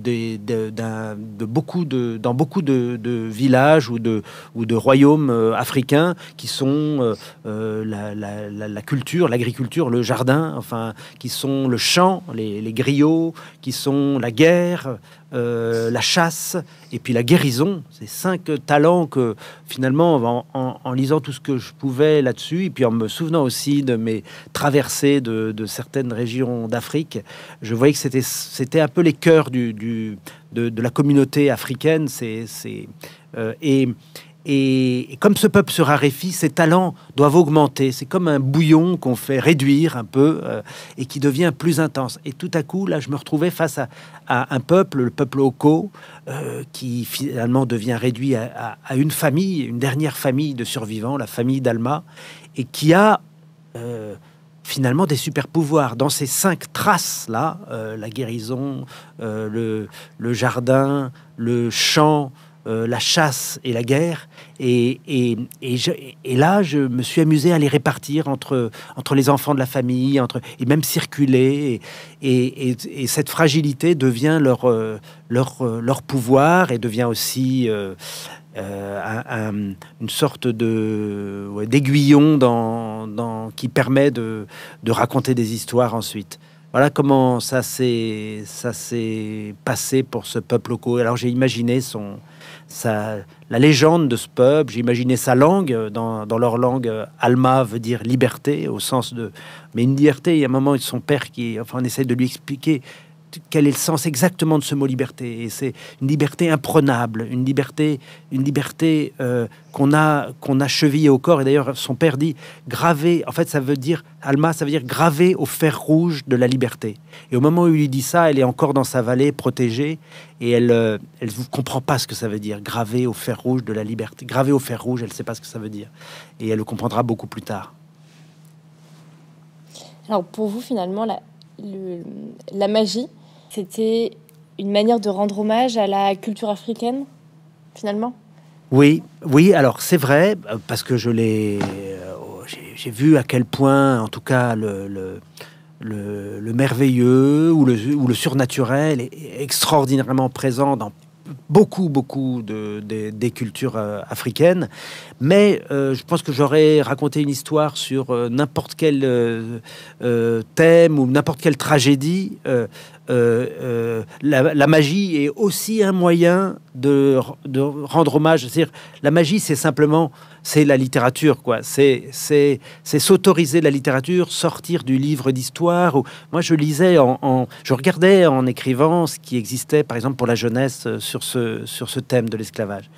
beaucoup dans beaucoup de, villages ou de, ou de royaumes euh, africains qui sont euh, euh, la, culture, l'agriculture, le jardin, enfin, qui sont le chant, les, les griots, qui sont la guerre, la chasse et puis la guérison. Ces cinq talents que finalement, en lisant tout ce que je pouvais là-dessus, et puis en me souvenant aussi de mes traversées de certaines régions, d'Afrique, je voyais que c'était, c'était un peu les cœurs du, de, la communauté africaine. C'est, euh, et, et, comme ce peuple se raréfie, ses talents doivent augmenter. C'est comme un bouillon qu'on fait réduire un peu euh, et qui devient plus intense. Et tout à coup, là, je me retrouvais face à, un peuple, le peuple Oko, euh, qui finalement devient réduit à, une famille, une dernière famille de survivants, la famille d'Alma, et qui a finalement des super pouvoirs. Dans ces cinq traces-là, euh, la guérison, euh, le, le, jardin, le champ, euh, la chasse et la guerre. Et, et, là, je me suis amusé à les répartir entre, entre les enfants de la famille, entre, et même circuler. Et, cette fragilité devient leur, leur, leur pouvoir et devient aussi euh, une sorte de d'aiguillon dans, qui permet de, raconter des histoires ensuite. Voilà comment ça s'est ça s'est passé pour ce peuple loco. Alors j'ai imaginé son sa, la légende de ce peuple, j'ai imaginé sa langue euh, dans, leur langue euh, alma veut dire liberté au sens de mais une liberté. Il y a un moment son père qui enfin on essaie de lui expliquer quel est le sens exactement de ce mot liberté. c'est une liberté imprenable, une liberté, une liberté euh, qu'on a, qu'on a chevillée au corps. Et d'ailleurs, son père dit gravé. En fait, ça veut dire Alma, ça veut dire gravé au fer rouge de la liberté. Et au moment où il lui dit ça, elle est encore dans sa vallée, protégée, et elle, euh, elle ne comprend pas ce que ça veut dire gravé au fer rouge de la liberté. Gravé au fer rouge, elle ne sait pas ce que ça veut dire, et elle le comprendra beaucoup plus tard. Alors pour vous, finalement, la magie, c'était une manière de rendre hommage à la culture africaine, finalement Oui, oui, alors c'est vrai, euh, parce que je l'ai. Euh, oh, j'ai vu à quel point, en tout cas, le, le, merveilleux ou le, ou le surnaturel est extraordinairement présent dans beaucoup, beaucoup des cultures euh, africaines. Mais je pense que j'aurais raconté une histoire sur n'importe quel thème ou n'importe quelle tragédie. Euh, euh, la, magie est aussi un moyen de, rendre hommage. cest dire la magie, c'est simplement, c'est la littérature, quoi. C'est, c'est, s'autoriser la littérature, sortir du livre d'histoire. Moi, je lisais, en, je regardais en écrivant ce qui existait, par exemple, pour la jeunesse euh, sur ce, sur ce thème de l'esclavage.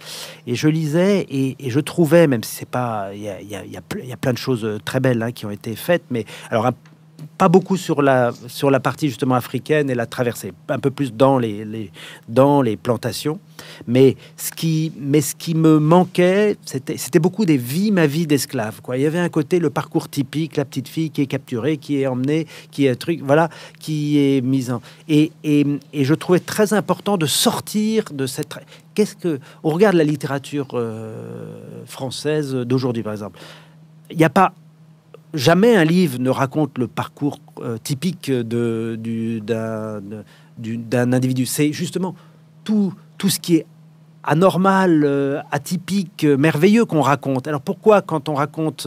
Et je lisais et, je trouvais, même si c'est pas, il y a, plein de choses très belles hein, qui ont été faites, mais alors beaucoup sur la, sur la partie justement africaine et la traversée, un peu plus dans les, dans les plantations. Mais ce qui, mais ce qui me manquait, c'était beaucoup des vies, ma vie d'esclave. Quoi. Il y avait un côté, le parcours typique, la petite fille qui est capturée, qui est emmenée, qui est un truc, voilà, qui est mise en. Et, je trouvais très important de sortir de cette. Qu'est-ce que. On regarde la littérature euh, française d'aujourd'hui, par exemple. Il n'y a pas jamais un livre ne raconte le parcours euh, typique d'un, individu. C'est justement tout, ce qui est anormal, euh, atypique, euh, merveilleux qu'on raconte. Alors pourquoi quand on raconte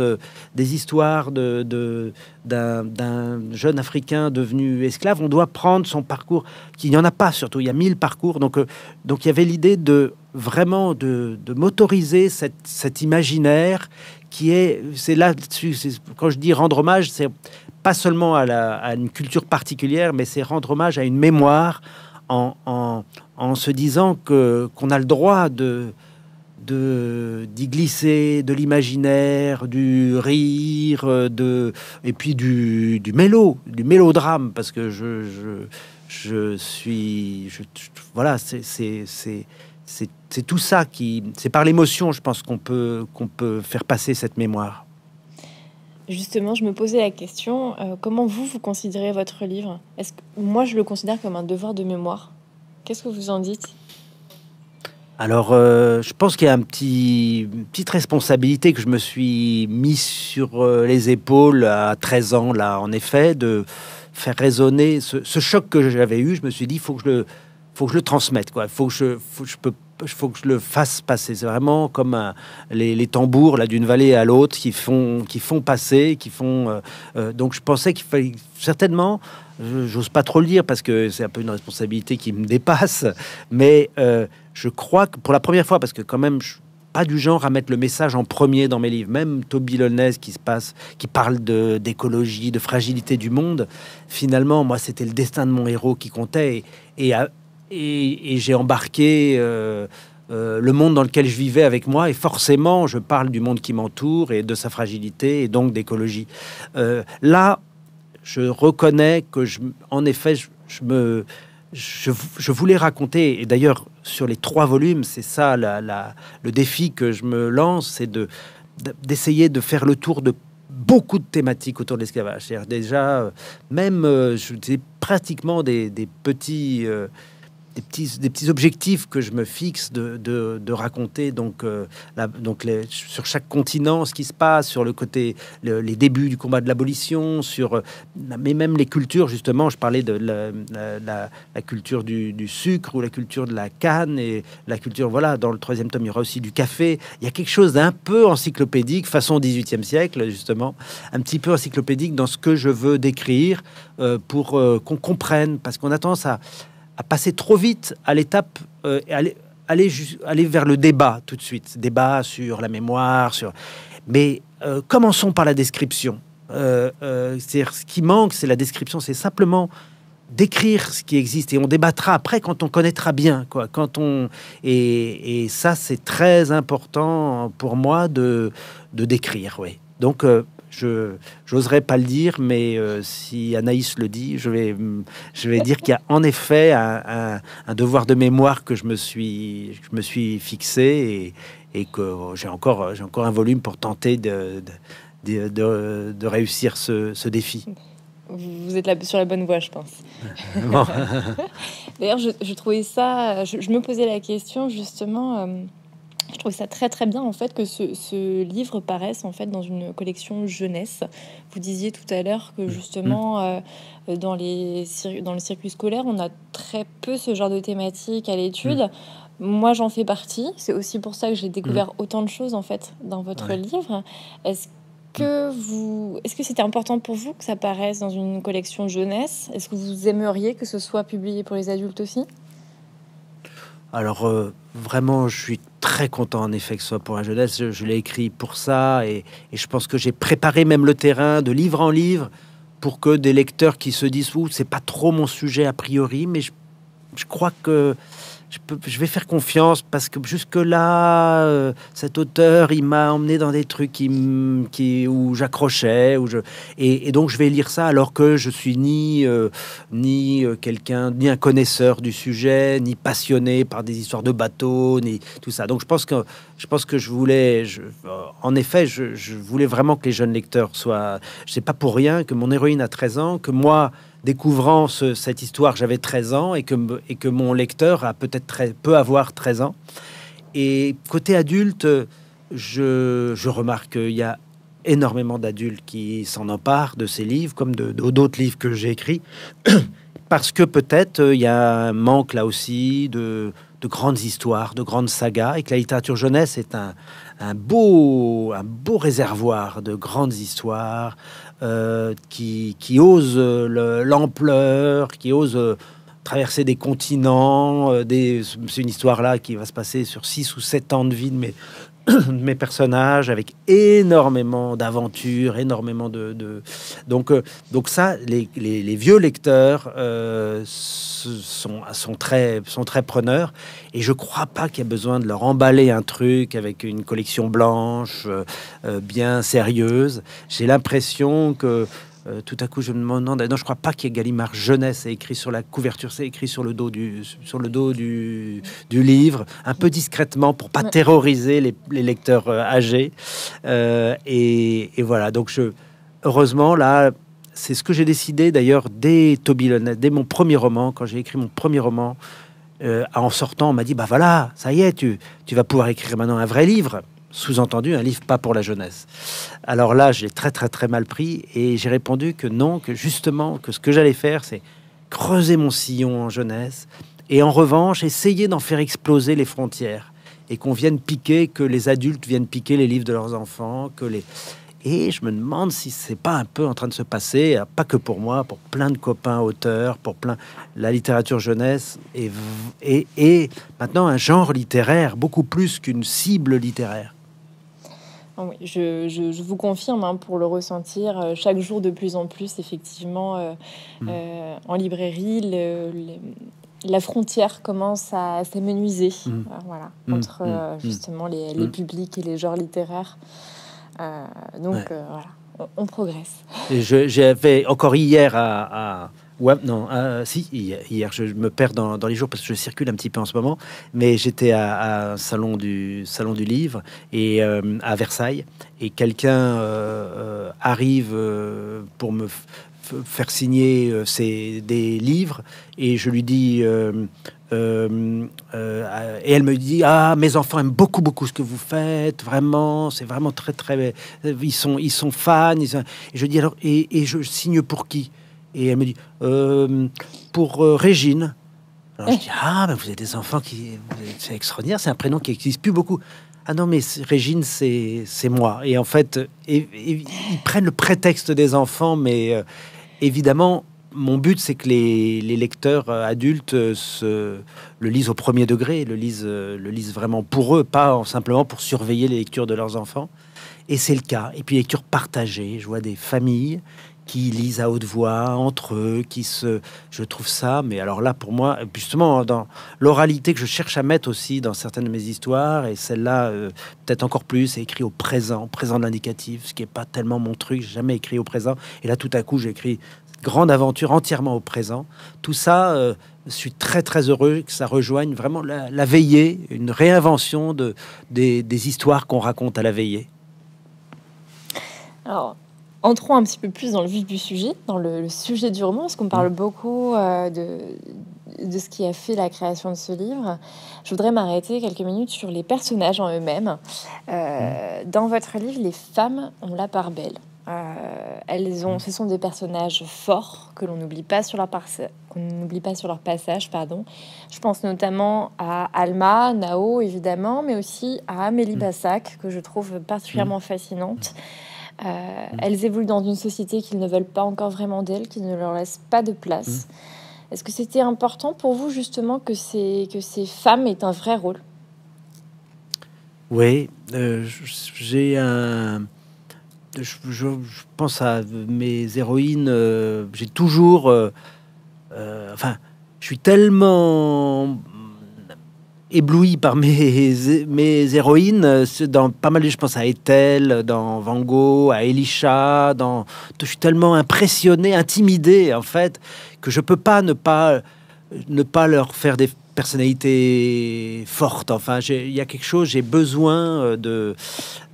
des histoires de, d'un, jeune Africain devenu esclave, on doit prendre son parcours, qu'il n'y en a pas surtout, il y a mille parcours. Donc, donc il y avait l'idée de vraiment de, de cet imaginaire qui est, c'est là-dessus, quand je dis rendre hommage, c'est pas seulement à, la, une culture particulière, mais c'est rendre hommage à une mémoire en, en, en se disant que qu'on a le droit de d'y glisser de l'imaginaire, du rire, de et puis du, du mélo, du mélodrame, parce que je, je, je suis, je, voilà, c'est c'est c'est tout ça qui, c'est par l'émotion, je pense qu'on peut qu'on peut faire passer cette mémoire. Justement, je me posais la question euh, comment vous vous considérez votre livre Est-ce que moi je le considère comme un devoir de mémoire Qu'est-ce que vous en dites alors, euh, je pense qu'il y a un petit, une petite responsabilité que je me suis mis sur euh, les épaules à 13 ans, là, en effet, de faire résonner ce, choc que j'avais eu. Je me suis dit, il faut que je le, faut que je le transmette, quoi. Faut que je, je peux faut que je le fasse passer. C'est vraiment comme les, tambours là d'une vallée à l'autre qui font, qui font passer, qui font. Euh, euh, donc je pensais qu'il fallait certainement. J'ose pas trop le dire parce que c'est un peu une responsabilité qui me dépasse, mais euh, je crois que pour la première fois, parce que quand même, je, pas du genre à mettre le message en premier dans mes livres. Même Toby qui se passe, qui parle d'écologie, de fragilité du monde. Finalement, moi, c'était le destin de mon héros qui comptait. et à, et, j'ai embarqué euh, euh, le monde dans lequel je vivais avec moi, et forcément, je parle du monde qui m'entoure et de sa fragilité, et donc d'écologie. Euh, là, je reconnais que, je, en effet, je, me, je, voulais raconter, et d'ailleurs, sur les trois volumes, c'est ça la, le défi que je me lance, c'est de, d'essayer de faire le tour de beaucoup de thématiques autour de l'esclavage. C'est-à-dire déjà, même, je dis pratiquement des, petits des petits, des petits objectifs que je me fixe de, raconter donc, euh, donc les, sur chaque continent ce qui se passe, sur le côté, les débuts du combat de l'abolition, sur euh, mais même les cultures, justement. Je parlais de la, culture du, sucre ou la culture de la canne et la culture, voilà, dans le troisième tome, il y aura aussi du café. Il y a quelque chose d'un peu encyclopédique, façon 18e siècle, justement, un petit peu encyclopédique dans ce que je veux décrire euh, pour qu'on comprenne, parce qu'on a tendance à à passer trop vite à l'étape, euh, aller, aller, aller, vers le débat tout de suite, débat sur la mémoire, sur... Mais euh, commençons par la description. Euh, euh ce qui manque, c'est la description, c'est simplement d'écrire ce qui existe et on débattra après quand on connaîtra bien quoi quand on et, et ça c'est très important pour moi de de décrire oui donc je j'oserais pas le dire, mais euh, si Anaïs le dit, je vais, je vais dire qu'il y a en effet un, devoir de mémoire que je me suis, je me suis fixé et, et que j'ai encore, j'ai encore un volume pour tenter de, de, réussir ce, défi vous êtes sur la bonne voie, je pense. D'ailleurs, je, trouvais ça, je, me posais la question justement, euh, je trouve ça très très bien en fait que ce, livre paraisse en fait dans une collection jeunesse. Vous disiez tout à l'heure que mm. justement euh, dans, les, dans le circuit scolaire on a très peu ce genre de thématique à l'étude. Mm. Moi j'en fais partie. C'est aussi pour ça que j'ai découvert mm. autant de choses en fait dans votre livre. Est-ce que vous est-ce que c'était important pour vous que ça paraisse dans une collection jeunesse Est-ce que vous aimeriez que ce soit publié pour les adultes aussi alors euh, vraiment, je suis très content en effet que ce soit pour la jeunesse. Je, l'ai écrit pour ça et, je pense que j'ai préparé même le terrain de livre en livre pour que des lecteurs qui se disent ou c'est pas trop mon sujet a priori, mais je crois que je, vais faire confiance parce que jusque-là, euh, cet auteur, il m'a emmené dans des trucs qui, qui où j'accrochais. je, et, donc, je vais lire ça alors que je suis ni, euh, ni euh, quelqu'un, ni un connaisseur du sujet, ni passionné par des histoires de bateaux, ni tout ça. Donc, je pense que je, pense que je voulais, en effet, je, voulais vraiment que les jeunes lecteurs soient. Je sais pas pour rien que mon héroïne a 13 ans, que moi, découvrant cette histoire, j'avais 13 ans et que, mon lecteur a peut-être peut avoir 13 ans. Et côté adulte, je, remarque qu'il y a énormément d'adultes qui s'en emparent de ces livres, comme d'autres livres que j'ai écrits, parce que peut-être euh, il y a un manque là aussi de, grandes histoires, de grandes sagas, et que la littérature jeunesse est un beau réservoir de grandes histoires, euh, qui, qui, osent euh, l'ampleur, qui ose euh, traverser des continents. c'est une histoire là qui va se passer sur six ou sept ans de vie mais. mes personnages avec énormément d'aventures, énormément de, donc euh, donc ça les, vieux lecteurs euh, sont sont très sont très preneurs et je crois pas qu'il y a besoin de leur emballer un truc avec une collection blanche euh, bien sérieuse. J'ai l'impression que euh, tout à coup, je me demande, non, je crois pas qu'il y ait Gallimard jeunesse. écrit sur la couverture, c'est écrit sur le dos du, sur le dos du, livre, un peu discrètement pour pas terroriser les, lecteurs euh, âgés. Euh, et, voilà. Donc, je, heureusement, là, c'est ce que j'ai décidé d'ailleurs dès dès mon premier roman, quand j'ai écrit mon premier roman. en sortant, on m'a dit, bah voilà, ça y est, tu vas pouvoir écrire maintenant un vrai livre sous-entendu un livre pas pour la jeunesse. Alors là, j'ai très très très mal pris et j'ai répondu que non, que justement, que ce que j'allais faire, c'est creuser mon sillon en jeunesse et en revanche essayer d'en faire exploser les frontières et qu'on vienne piquer, que les adultes viennent piquer les livres de leurs enfants, que les... Et je me demande si c'est pas un peu en train de se passer, pas que pour moi, pour plein de copains auteurs, pour plein la littérature jeunesse et, et, et maintenant un genre littéraire beaucoup plus qu'une cible littéraire. Ah oui, je, je, vous confirme hein, pour le ressentir euh, chaque jour de plus en plus, effectivement, euh, mm. euh, en librairie, la frontière commence à s'amenuiser mm. voilà, mm. entre justement les, publics et les genres littéraires. donc voilà, on, progresse. J'avais encore hier à Ouais, non, ah, si, hier, je me perds dans, les jours parce que je circule un petit peu en ce moment, mais j'étais à, un salon du, salon du livre et euh, à Versailles, et quelqu'un euh, euh, arrive pour me faire signer des livres, et je lui dis... et elle me dit ah mes enfants aiment beaucoup beaucoup ce que vous faites vraiment c'est vraiment très très ils sont ils sont fans Et je dis alors et je signe pour qui et elle me dit, euh, pour euh, Régine. Alors je dis, ah, mais ben, vous avez des enfants qui. C'est extraordinaire, c'est un prénom qui n'existe plus beaucoup. Ah non, mais Régine, c'est moi. Et en fait, euh, ils prennent le prétexte des enfants, mais évidemment, mon but, c'est que les, lecteurs adultes le lisent au premier degré, le lisent, le lisent vraiment pour eux, pas simplement pour surveiller les lectures de leurs enfants. Et c'est le cas. Et puis, lecture partagée. Je vois des familles qui lisent à haute voix entre eux, qui se. Je trouve ça, mais alors là, pour moi, justement, hein, dans l'oralité que je cherche à mettre aussi dans certaines de mes histoires, et celle-là, euh, peut-être encore plus, est écrit au présent, présent de l'indicatif, ce qui n'est pas tellement mon truc, j'ai jamais écrit au présent. Et là, tout à coup, j'écris grande aventure entièrement au présent. Tout ça, euh, je suis très très heureux que ça rejoigne vraiment la, veillée, une réinvention de, des, des histoires qu'on raconte à la veillée. Alors, entrons un petit peu plus dans le vif du sujet, dans le, sujet du roman, parce qu'on parle mm. beaucoup euh, de, ce qui a fait la création de ce livre. Je voudrais m'arrêter quelques minutes sur les personnages en eux-mêmes. Euh, mm. dans votre livre, les femmes ont la part belle. Euh, elles ont, mm. ce sont des personnages forts que l'on n'oublie pas sur leur qu'on n'oublie pas sur leur passage, pardon. Je pense notamment à Alma, Nao évidemment, mais aussi à Amélie Bassac que je trouve particulièrement fascinante. Euh, elles évoluent dans une société qu'ils ne veulent pas encore vraiment d'elles, qui ne leur laisse pas de place. Mm. Est-ce que c'était important pour vous justement que ces, que ces femmes aient un vrai rôle Oui, euh, j'ai un... Je, pense à mes héroïnes, euh, j'ai toujours... enfin, je suis tellement ébloui par mes, mes héroïnes, dans pas mal, je pense à Ethel, dans Van Gogh, à Elisha, dans, je suis tellement impressionné, intimidé en fait, que je peux pas ne pas ne pas leur faire des personnalité forte. Enfin, il y a quelque chose, j'ai besoin euh, de,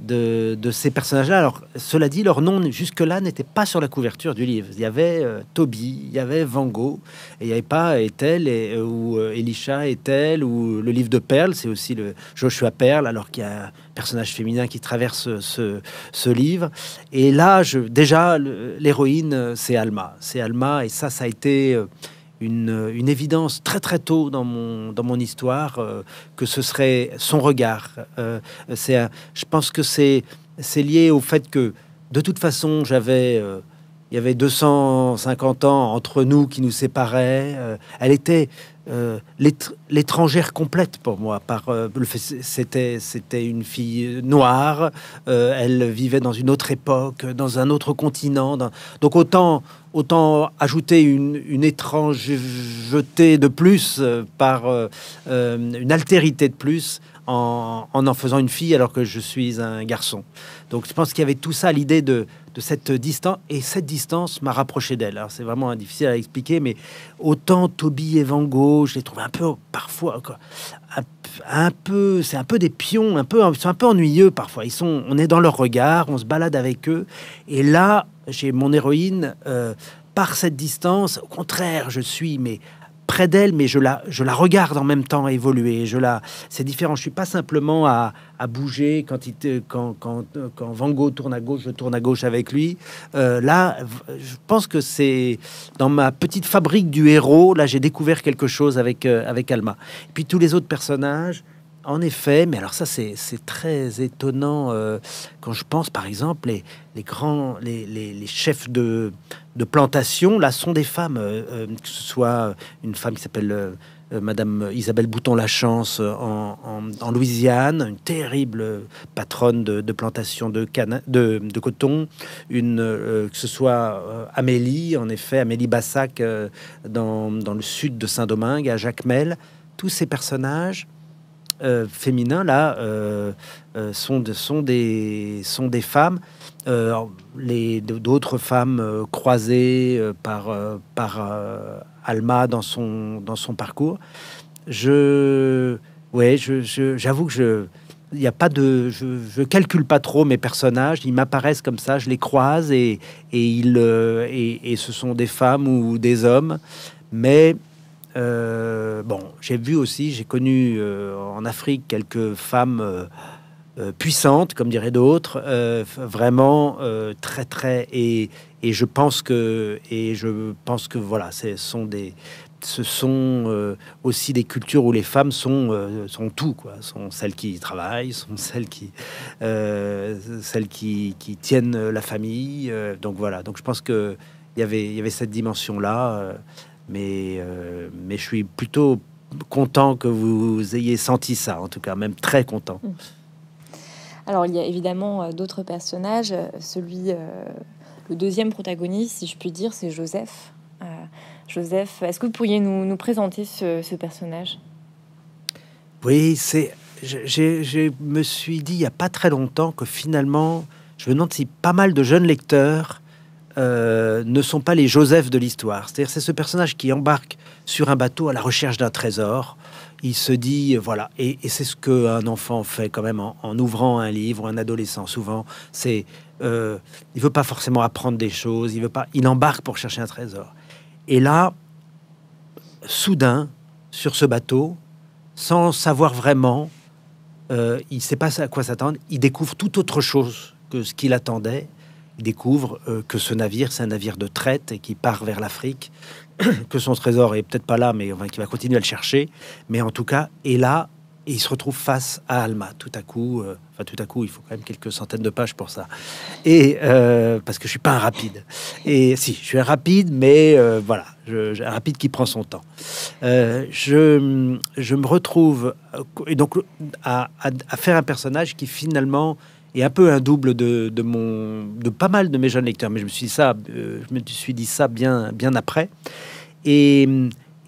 de, de ces personnages-là. Alors, cela dit, leur nom jusque-là n'était pas sur la couverture du livre. Il y avait euh, Toby, il y avait Van Gogh, et il n'y avait pas Ethel et, euh, ou euh, Elisha elle ou le livre de Perle, c'est aussi le Joshua Perle, alors qu'il y a un personnage féminin qui traverse ce, ce livre. Et là, je, déjà, l'héroïne, c'est Alma. C'est Alma, et ça, ça a été une, évidence très très tôt dans mon, dans mon histoire euh, que ce serait son regard. Euh, c'est, je pense que c'est, c'est lié au fait que de toute façon j'avais... Euh, il y avait 250 ans entre nous qui nous séparait elle était euh, l'étrangère complète pour moi. Par euh, c'était c'était une fille euh, noire. elle vivait dans une autre époque, dans un autre continent. Donc autant ajouter une, une étrangeté de plus par une altérité de plus en en faisant une fille alors que je suis un garçon. Donc je pense qu'il y avait tout ça, l'idée de, de, cette distance. Et cette distance m'a rapproché d'elle. Alors c'est vraiment difficile à expliquer, mais autant Toby et Van Gogh, je les trouve un peu parfois, un, peu, c'est un peu des pions, un peu, sont un peu ennuyeux parfois. Ils sont, on est dans leur regard, on se balade avec eux. Et là, j'ai mon héroïne. Euh, par cette distance, au contraire, je suis mais près d'elle, mais je la, je la regarde en même temps évoluer. Je la, c'est différent. Je suis pas simplement à, bouger quand, il, quand, quand, euh, quand, Van Gogh tourne à gauche, je tourne à gauche avec lui. Euh, là, je pense que c'est dans ma petite fabrique du héros. Là, j'ai découvert quelque chose avec, euh, avec Alma. Et puis tous les autres personnages. En effet, mais alors ça c'est très étonnant euh, quand je pense par exemple les, grands les, chefs de, plantation là sont des femmes, euh, euh, que ce soit une femme qui s'appelle Madame Isabelle Bouton-Lachance en, en, Louisiane, une terrible patronne de, plantation de, de, coton, une, que ce soit Amélie, en effet, Amélie Bassac dans, dans, le sud de Saint-Domingue, à Jacmel, tous ces personnages euh, féminin, là euh, euh, sont, sont, des, sont des femmes, les d'autres femmes croisées par, par Alma dans son, dans son parcours. Je, ouais, je, j'avoue que je il a pas de, je, calcule pas trop mes personnages, ils m'apparaissent comme ça, je les croise et, et ils, et ce sont des femmes ou des hommes, mais euh, bon, j'ai vu aussi, j'ai connu euh, en Afrique quelques femmes euh, puissantes, comme diraient d'autres, vraiment très très et, et je pense que et je pense que voilà, ce sont des ce sont aussi des cultures où les femmes sont, sont tout, quoi. Sont celles qui travaillent, sont celles qui, celles qui, tiennent la famille. donc voilà. Donc je pense que y il y avait cette dimension-là. Mais, euh, mais je suis plutôt content que vous ayez senti ça, en tout cas, même très content. Mm. Alors, il y a évidemment euh, d'autres personnages. Euh, celui, le deuxième protagoniste, si je puis dire, c'est Joseph. Joseph, est-ce que vous pourriez nous, nous présenter ce, personnage Oui, c'est. Je, je, me suis dit il n'y a pas très longtemps que finalement, je me demande si pas mal de jeunes lecteurs euh, ne sont pas les Joseph de l'histoire. C'est-à-dire, c'est ce personnage qui embarque sur un bateau à la recherche d'un trésor. Il se dit, euh, voilà, et, c'est ce qu'un enfant fait quand même en, ouvrant un livre, un adolescent souvent. C'est, euh, il veut pas forcément apprendre des choses, il veut pas, il embarque pour chercher un trésor. Et là, soudain, sur ce bateau, sans savoir vraiment, euh, il sait pas à quoi s'attendre. Il découvre tout autre chose que ce qu'il attendait découvre euh, que ce navire, c'est un navire de traite et qui part vers l'Afrique, que son trésor est peut-être pas là, mais enfin, qui va continuer à le chercher, mais en tout cas est là et il se retrouve face à Alma. Tout à coup, euh, enfin tout à coup, il faut quand même quelques centaines de pages pour ça. Et euh, parce que je suis pas un rapide. Et si, je suis un rapide, mais voilà, un rapide qui prend son temps. je, me retrouve et donc à, faire un personnage qui finalement et un peu un double de, mon, de pas mal de mes jeunes lecteurs. Mais je me suis dit ça, euh, je me suis dit ça bien, bien après. Et,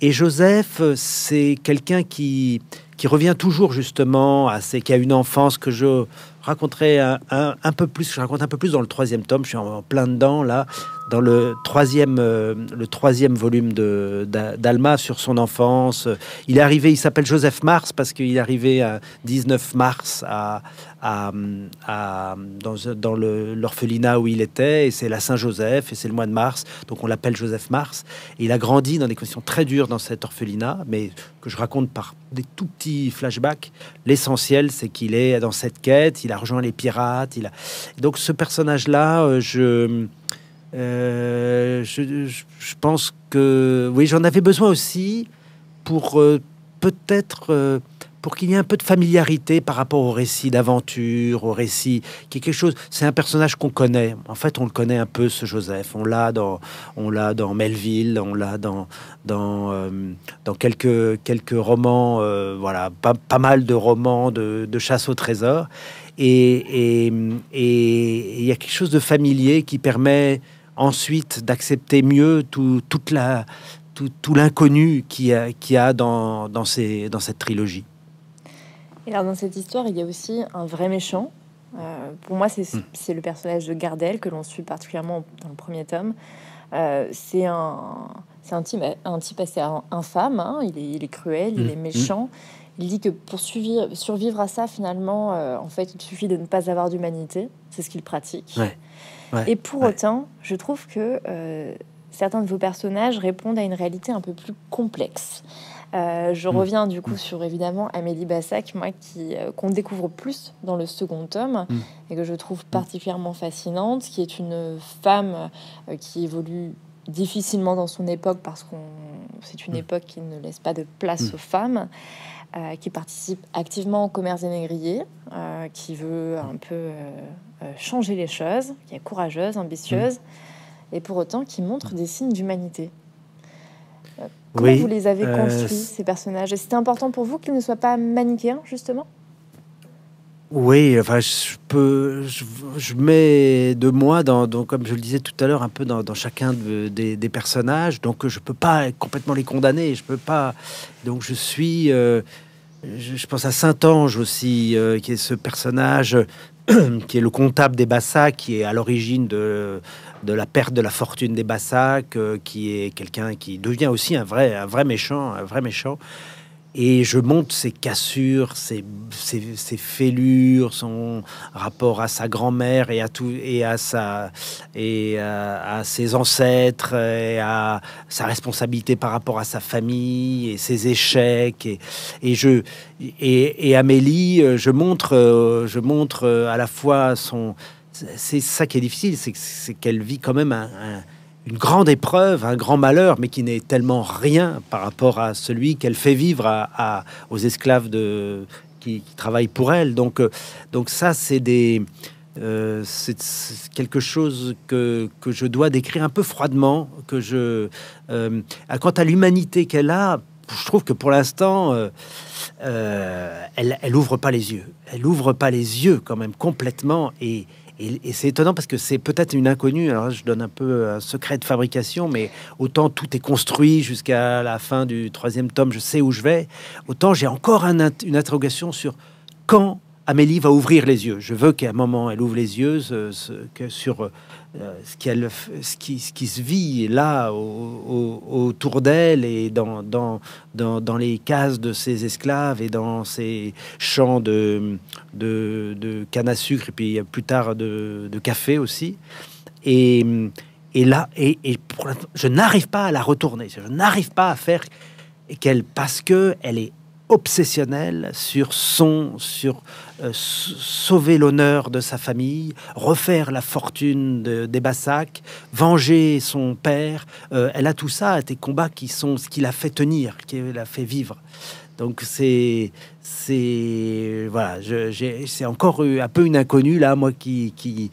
Joseph, c'est quelqu'un qui, qui revient toujours justement à c'est qui a une enfance que je raconterai un, un, peu plus, je raconte un peu plus dans le troisième tome. Je suis en plein dedans là, dans le troisième, euh, le troisième volume d'Alma sur son enfance. Il est arrivé, il s'appelle Joseph Mars parce qu'il est arrivé à 19 mars à, à, dans, dans l'orphelinat où il était, et c'est la Saint-Joseph, et c'est le mois de mars, donc on l'appelle Joseph Mars. il a grandi dans des conditions très dures dans cet orphelinat, mais que je raconte par des tout petits flashbacks. L'essentiel, c'est qu'il est dans cette quête, il a rejoint les pirates. Il a... Donc ce personnage-là, euh, je euh, je, pense que oui, j'en avais besoin aussi pour euh, peut-être euh, pour qu'il y ait un peu de familiarité par rapport au récit d'aventure, au récit qui est quelque chose. C'est un personnage qu'on connaît. En fait, on le connaît un peu ce Joseph. On l'a dans on l'a dans Melville, on l'a dans dans dans quelques quelques romans. voilà, pas, pas, mal de romans de, de chasse au trésor. Et il et, y a quelque chose de familier qui permet ensuite d'accepter mieux tout, toute la, tout, tout l'inconnu qu'il y a, qui a dans, dans, ces, dans cette trilogie. Et alors dans cette histoire, il y a aussi un vrai méchant. Euh, pour moi, c'est, hmm. c'est le personnage de Gardel que l'on suit particulièrement dans le premier tome. Euh, c'est un, c'est un, type, un type assez infâme, hein. il, est, il, est, cruel, il hmm. est hmm. méchant. Il dit que pour survivre à ça, finalement, euh, en fait, il suffit de ne pas avoir d'humanité. C'est ce qu'il pratique. Ouais et pour autant, je trouve que euh, certains de vos personnages répondent à une réalité un peu plus complexe. Euh, je hmm. reviens du coup hmm. sur évidemment Amélie Bassac, moi qui euh, qu'on découvre plus dans le second tome hmm. et que je trouve particulièrement fascinante, qui est une femme qui évolue difficilement dans son époque parce qu'on c'est une époque qui ne laisse pas de place aux femmes. Euh, qui participe activement au commerce des négriers, euh, qui veut un peu euh, changer les choses, qui est courageuse, ambitieuse, et pour autant qui montre des signes d'humanité. comment vous les avez construits, ces personnages Et c'était important pour vous qu'ils ne soient pas manichéens, justement oui, enfin, je peux, je, mets de moi comme je le disais tout à l'heure, un peu dans, chacun des, personnages. Donc, je peux pas complètement les condamner. Je peux pas. Donc, je suis, je, pense à Saint-Ange aussi, euh, qui est ce personnage qui est le comptable des Bassac, qui est à l'origine de, la perte de la fortune des Bassac, qui est quelqu'un qui devient aussi un vrai, un vrai méchant, un vrai méchant. Et je monte ses cassures, ses, ses, ses fêlures, son rapport à sa grand-mère et à tout et à sa et euh, à, ses ancêtres et à sa responsabilité par rapport à sa famille et ses échecs. Et, et je et, et, Amélie, euh, je montre euh, je montre à la fois son c'est ça qui est difficile, c'est qu'elle vit quand même un une grande épreuve, un grand malheur, mais qui n'est tellement rien par rapport à celui qu'elle fait vivre à, aux esclaves de, qui, travaillent pour elle. Donc, euh, donc ça, c'est des... Euh, c'est quelque chose que, que, je dois décrire un peu froidement. Que je, euh, quant à l'humanité qu'elle a, je trouve que pour l'instant, elle, elle ouvre pas les yeux. Elle ouvre pas les yeux quand même complètement et, et, c'est étonnant parce que c'est peut-être une inconnue. Alors, je donne un peu un secret de fabrication, mais autant tout est construit jusqu'à la fin du troisième tome, je sais où je vais, autant j'ai encore une interrogation sur quand Amélie va ouvrir les yeux. Je veux qu'à un moment, elle ouvre les yeux sur euh, ce, qui, se vit là autour d'elle et dans, les cases de ses esclaves et dans ses champs de, canne à sucre et puis euh, plus tard de, café aussi. Et, là, je n'arrive pas à la retourner. Je n'arrive pas à faire qu'elle, parce que elle est obsessionnelle sur son, sur euh, sauver l'honneur de sa famille, refaire la fortune de, des Bassac, venger son père. Euh, elle a tout ça, tes combats qui sont ce qui l'a fait tenir, qui l'a fait vivre. Donc c'est c'est voilà, c'est encore eu un peu une inconnue là, moi qui qui,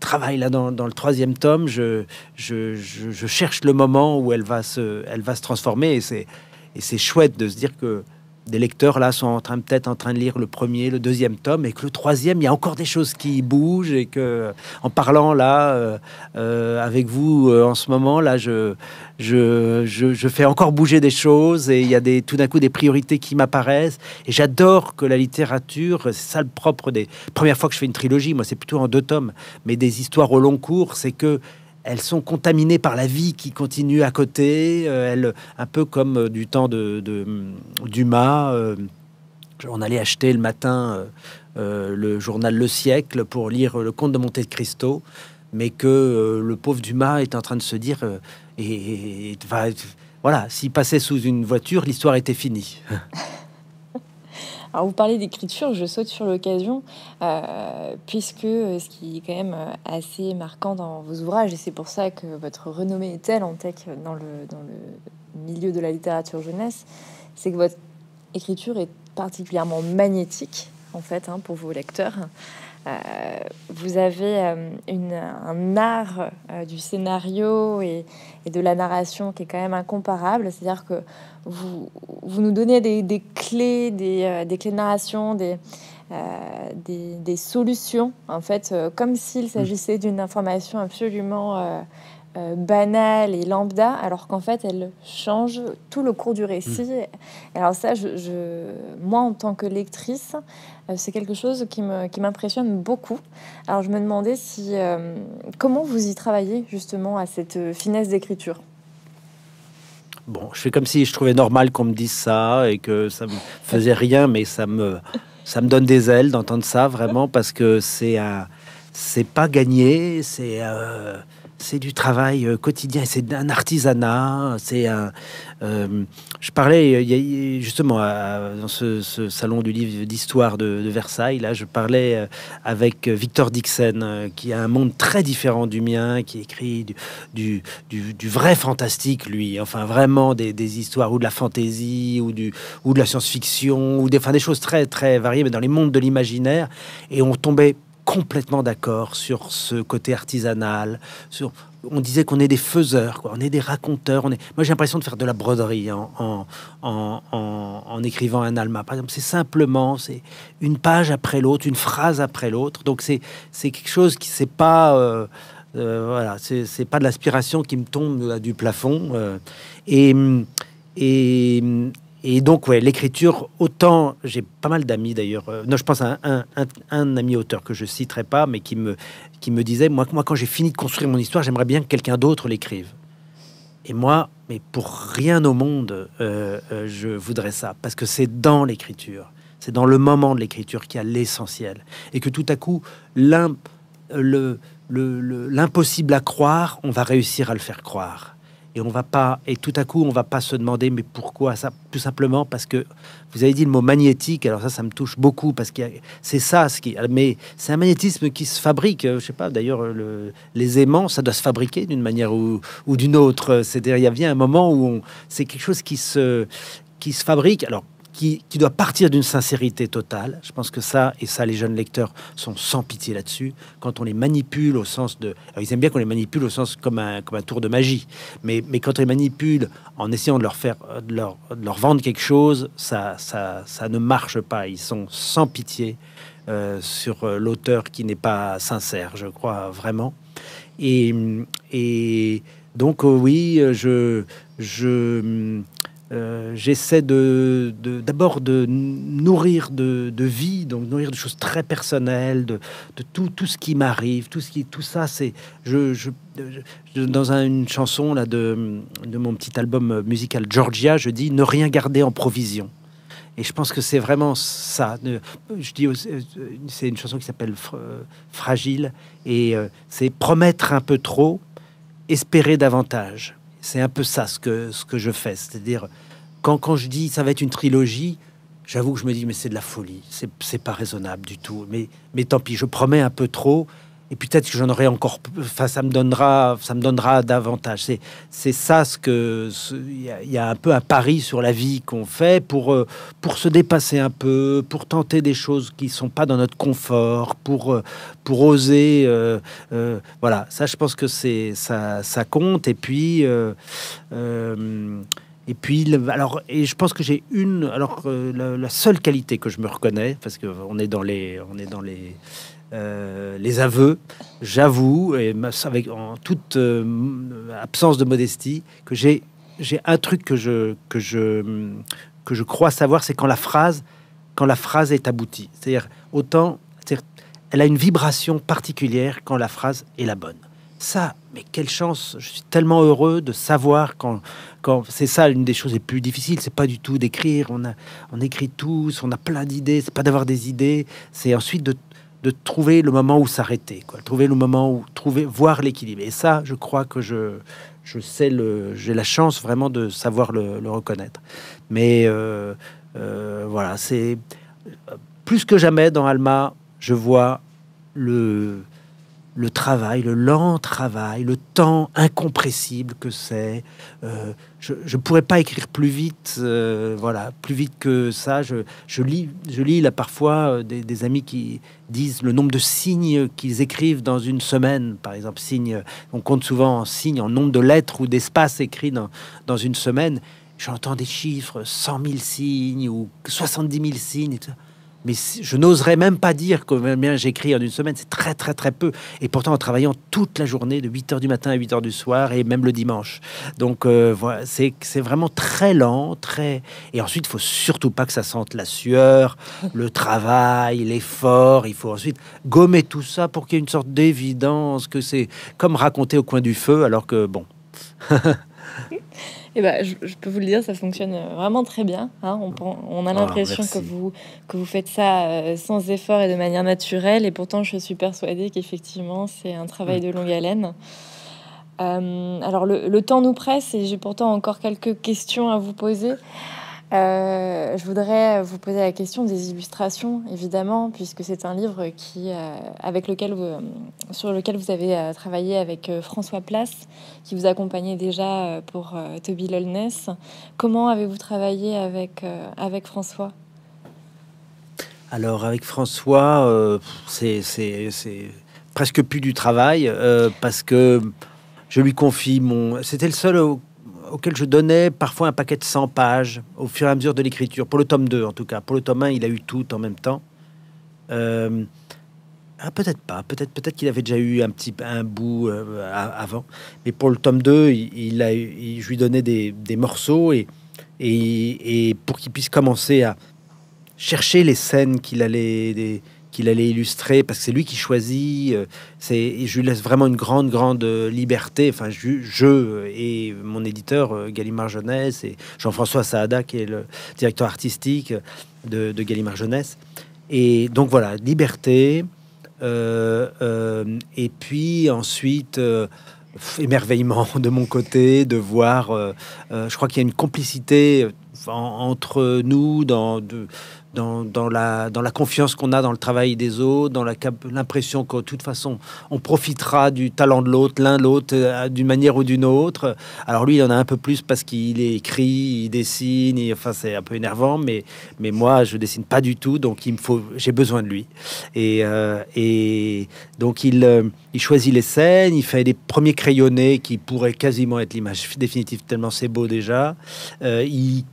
travaille là dans, le troisième tome. Je je, cherche le moment où elle va se elle va se transformer et c'est et c'est chouette de se dire que des lecteurs là sont en train peut-être en train de lire le premier, le deuxième tome, et que le troisième, il y a encore des choses qui bougent et que en parlant là euh, euh, avec vous euh, en ce moment là, je je, fais encore bouger des choses et il y a des tout d'un coup des priorités qui m'apparaissent et j'adore que la littérature, c'est ça le propre des premières fois que je fais une trilogie, moi c'est plutôt en deux tomes, mais des histoires au long cours, c'est que elles sont contaminées par la vie qui continue à côté, euh, un peu comme euh, du temps de, mm, Dumas. on euh, allait acheter le matin le journal Le Siècle pour lire le conte de Monte Cristo, mais que le pauvre Dumas est en train de se dire voilà, s'il passait sous une voiture, l'histoire était finie. Alors vous parlez d'écriture, je saute sur l'occasion, euh, puisque euh, ce qui est quand même euh, assez marquant dans vos ouvrages, et c'est pour ça que votre renommée est telle en tech dans le, dans le milieu de la littérature jeunesse, c'est que votre écriture est particulièrement magnétique, en fait, hein, pour vos lecteurs. Euh, vous avez euh, une, un art euh, du scénario et, et, de la narration qui est quand même incomparable. C'est-à-dire que vous, vous nous donnez des, des clés, des, des, clés de narration, des, des, des, solutions, en fait, comme s'il s'agissait d'une information absolument euh, et lambda, alors qu'en fait, elle change tout le cours du récit. Mm. Alors ça, je, moi, en tant que lectrice, euh, c'est quelque chose qui m'impressionne qui beaucoup. Alors je me demandais si, euh, comment vous y travaillez justement à cette euh, finesse d'écriture Bon, je fais comme si je trouvais normal qu'on me dise ça et que ça me faisait rien, mais ça me, ça me donne des ailes d'entendre ça vraiment parce que c'est un, c'est pas gagné, c'est c'est du travail euh, quotidien, c'est un artisanat, c'est un... Euh, je parlais euh, justement dans ce, salon du livre d'histoire de, Versailles, là je parlais avec Victor Dixon, qui a un monde très différent du mien, qui écrit du, vrai fantastique, lui, enfin vraiment des, histoires ou de la fantaisie ou, ou de la science-fiction, ou des, des choses très très variées, dans les mondes de l'imaginaire, et on tombait complètement d'accord sur ce côté artisanal, sur on disait qu'on est des faiseurs, quoi. on est des raconteurs. Moi, j'ai l'impression de faire de la broderie en, en, en, écrivant un alma. Par exemple, c'est simplement c'est une page après l'autre, une phrase après l'autre. Donc, c'est, c'est quelque chose qui c'est pas. Euh, euh, voilà, c'est, c'est pas de l'aspiration qui me tombe du plafond. Euh, et, et, et donc, ouais, l'écriture, autant j'ai pas mal d'amis d'ailleurs. Euh, non, je pense à un, ami auteur que je citerai pas, mais qui me, qui me disait Moi, moi quand j'ai fini de construire mon histoire, j'aimerais bien que quelqu'un d'autre l'écrive. Et moi, mais pour rien au monde, euh, euh, je voudrais ça, parce que c'est dans l'écriture, c'est dans le moment de l'écriture qu'il y a l'essentiel. Et que tout à coup, l'impossible à croire, on va réussir à le faire croire. Et on va pas, et tout à coup, on va pas se demander, mais pourquoi ça Tout simplement parce que vous avez dit le mot magnétique. Alors ça, ça me touche beaucoup parce que c'est ça, ce qui, mais c'est un magnétisme qui se fabrique. Euh, je sais pas. D'ailleurs, le, les aimants, ça doit se fabriquer d'une manière ou, d'une autre. C'est-à-dire, il y a bien un moment où c'est quelque chose qui se, qui se fabrique. Alors qui, doit partir d'une sincérité totale. Je pense que ça, et ça, les jeunes lecteurs sont sans pitié là-dessus. Quand on les manipule au sens de. ils aiment bien qu'on les manipule au sens comme un, comme un tour de magie. Mais, mais quand on les manipule en essayant de leur faire. de leur, leur vendre quelque chose, ça, ça, ça ne marche pas. Ils sont sans pitié euh, sur euh, l'auteur qui n'est pas sincère, je crois vraiment. Et. et donc, euh, oui, je. je euh, j'essaie de, d'abord de, nourrir de, vie, donc nourrir de choses très personnelles, de, tout, tout ce qui m'arrive, tout ce qui, tout ça, c'est, je, dans une chanson là de, de mon petit album musical Georgia, je dis ne rien garder en provision. Et je pense que c'est vraiment ça. Je dis, euh, c'est une chanson qui s'appelle Fragile, et euh, c'est promettre un peu trop, espérer davantage c'est un peu ça ce que, ce que je fais. C'est-à-dire, quand, quand je dis ça va être une trilogie, j'avoue que je me dis, mais c'est de la folie, c'est pas raisonnable du tout. Mais, mais tant pis, je promets un peu trop et peut-être que j'en aurai encore, enfin, ça me donnera, ça me donnera davantage. C'est, c'est ça ce que, il y, a un peu un pari sur la vie qu'on fait pour, euh, pour se dépasser un peu, pour tenter des choses qui sont pas dans notre confort, pour, euh, pour oser, euh, voilà. Ça, je pense que c'est, ça, ça compte. Et puis. et puis, alors, et je pense que j'ai une, alors la, seule qualité que je me reconnais, parce qu'on est dans les, on est dans les, euh, les aveux. J'avoue, et avec en toute euh, absence de modestie, que j'ai un truc que je que je que je crois savoir, c'est quand la phrase quand la phrase est aboutie. C'est-à-dire autant, elle a une vibration particulière quand la phrase est la bonne. Ça, mais quelle chance Je suis tellement heureux de savoir quand, quand c'est ça l'une des choses les plus difficiles. C'est pas du tout d'écrire. On on écrit tous, on a plein d'idées. C'est pas d'avoir des idées. C'est ensuite de de trouver le moment où s'arrêter, quoi. Trouver le moment où trouver, voir l'équilibre. Et ça, je crois que je, je sais le, j'ai la chance vraiment de savoir le, reconnaître. Mais euh, euh, voilà, c'est euh, plus que jamais dans Alma, je vois le le travail, le lent travail, le temps incompressible que c'est. Euh, je ne pourrais pas écrire plus vite, euh, voilà, plus vite que ça. Je, lis, là parfois euh, des, amis qui disent le nombre de signes qu'ils écrivent dans une semaine, par exemple, signes, on compte souvent en signes, en nombre de lettres ou d'espaces écrits dans, une semaine. J'entends des chiffres, 100 000 signes ou 70 000 signes. Et mais je n'oserais même pas dire combien j'écris en une semaine, c'est très très très peu. Et pourtant en travaillant toute la journée, de 8h du matin à 8h du soir, et même le dimanche. Donc euh, voilà, c'est vraiment très lent, très... Et ensuite, il faut surtout pas que ça sente la sueur, le travail, l'effort. Il faut ensuite gommer tout ça pour qu'il y ait une sorte d'évidence, que c'est comme raconter au coin du feu, alors que bon... Eh ben, je, peux vous le dire, ça fonctionne euh, vraiment très bien. Hein. On, a ah, l'impression que, vous, que vous faites ça euh, sans effort et de manière naturelle. Et pourtant, je suis persuadée qu'effectivement, c'est un travail mm. de longue haleine. Euh, alors, le, temps nous presse et j'ai pourtant encore quelques questions à vous poser. Euh, je voudrais vous poser la question des illustrations, évidemment, puisque c'est un livre qui, euh, avec lequel vous, euh, sur lequel vous avez travaillé avec François Place, qui vous accompagnait déjà pour Toby Lulness. Comment avez-vous travaillé avec, avec François Alors, avec François, c'est presque plus du travail, parce que je lui confie mon... C'était le seul auquel je donnais parfois un paquet de 100 pages au fur et à mesure de l'écriture, pour le tome 2 en tout cas. Pour le tome 1, il a eu tout en même temps. Euh, ah, peut-être pas, peut-être peut-être qu'il avait déjà eu un petit un bout euh, avant. Mais pour le tome 2, il, a, je lui donnais des, des morceaux et, et, et pour qu'il puisse commencer à chercher les scènes qu'il allait... Des, qu'il allait illustrer, parce que c'est lui qui choisit. Euh, c'est, je lui laisse vraiment une grande, grande euh, liberté. Enfin, je, je et mon éditeur euh, Gallimard Jeunesse et Jean-François Saada, qui est le directeur artistique de, Gallimard Jeunesse. Et donc voilà, liberté. et puis ensuite, émerveillement de mon côté, de voir. je crois qu'il y a une complicité entre nous dans. De, dans, dans, la, dans la confiance qu'on a dans le travail des autres, dans l'impression qu'en toute façon, on profitera du talent de l'autre, l'un l'autre, euh, d'une manière ou d'une autre. Alors lui, il en a un peu plus parce qu'il écrit, il dessine, enfin c'est un peu énervant, mais, mais moi, je dessine pas du tout, donc il me faut, j'ai besoin de lui. Et, euh, et donc il, euh, il choisit les scènes, il fait des premiers crayonnés qui pourraient quasiment être l'image définitive, tellement c'est beau déjà. il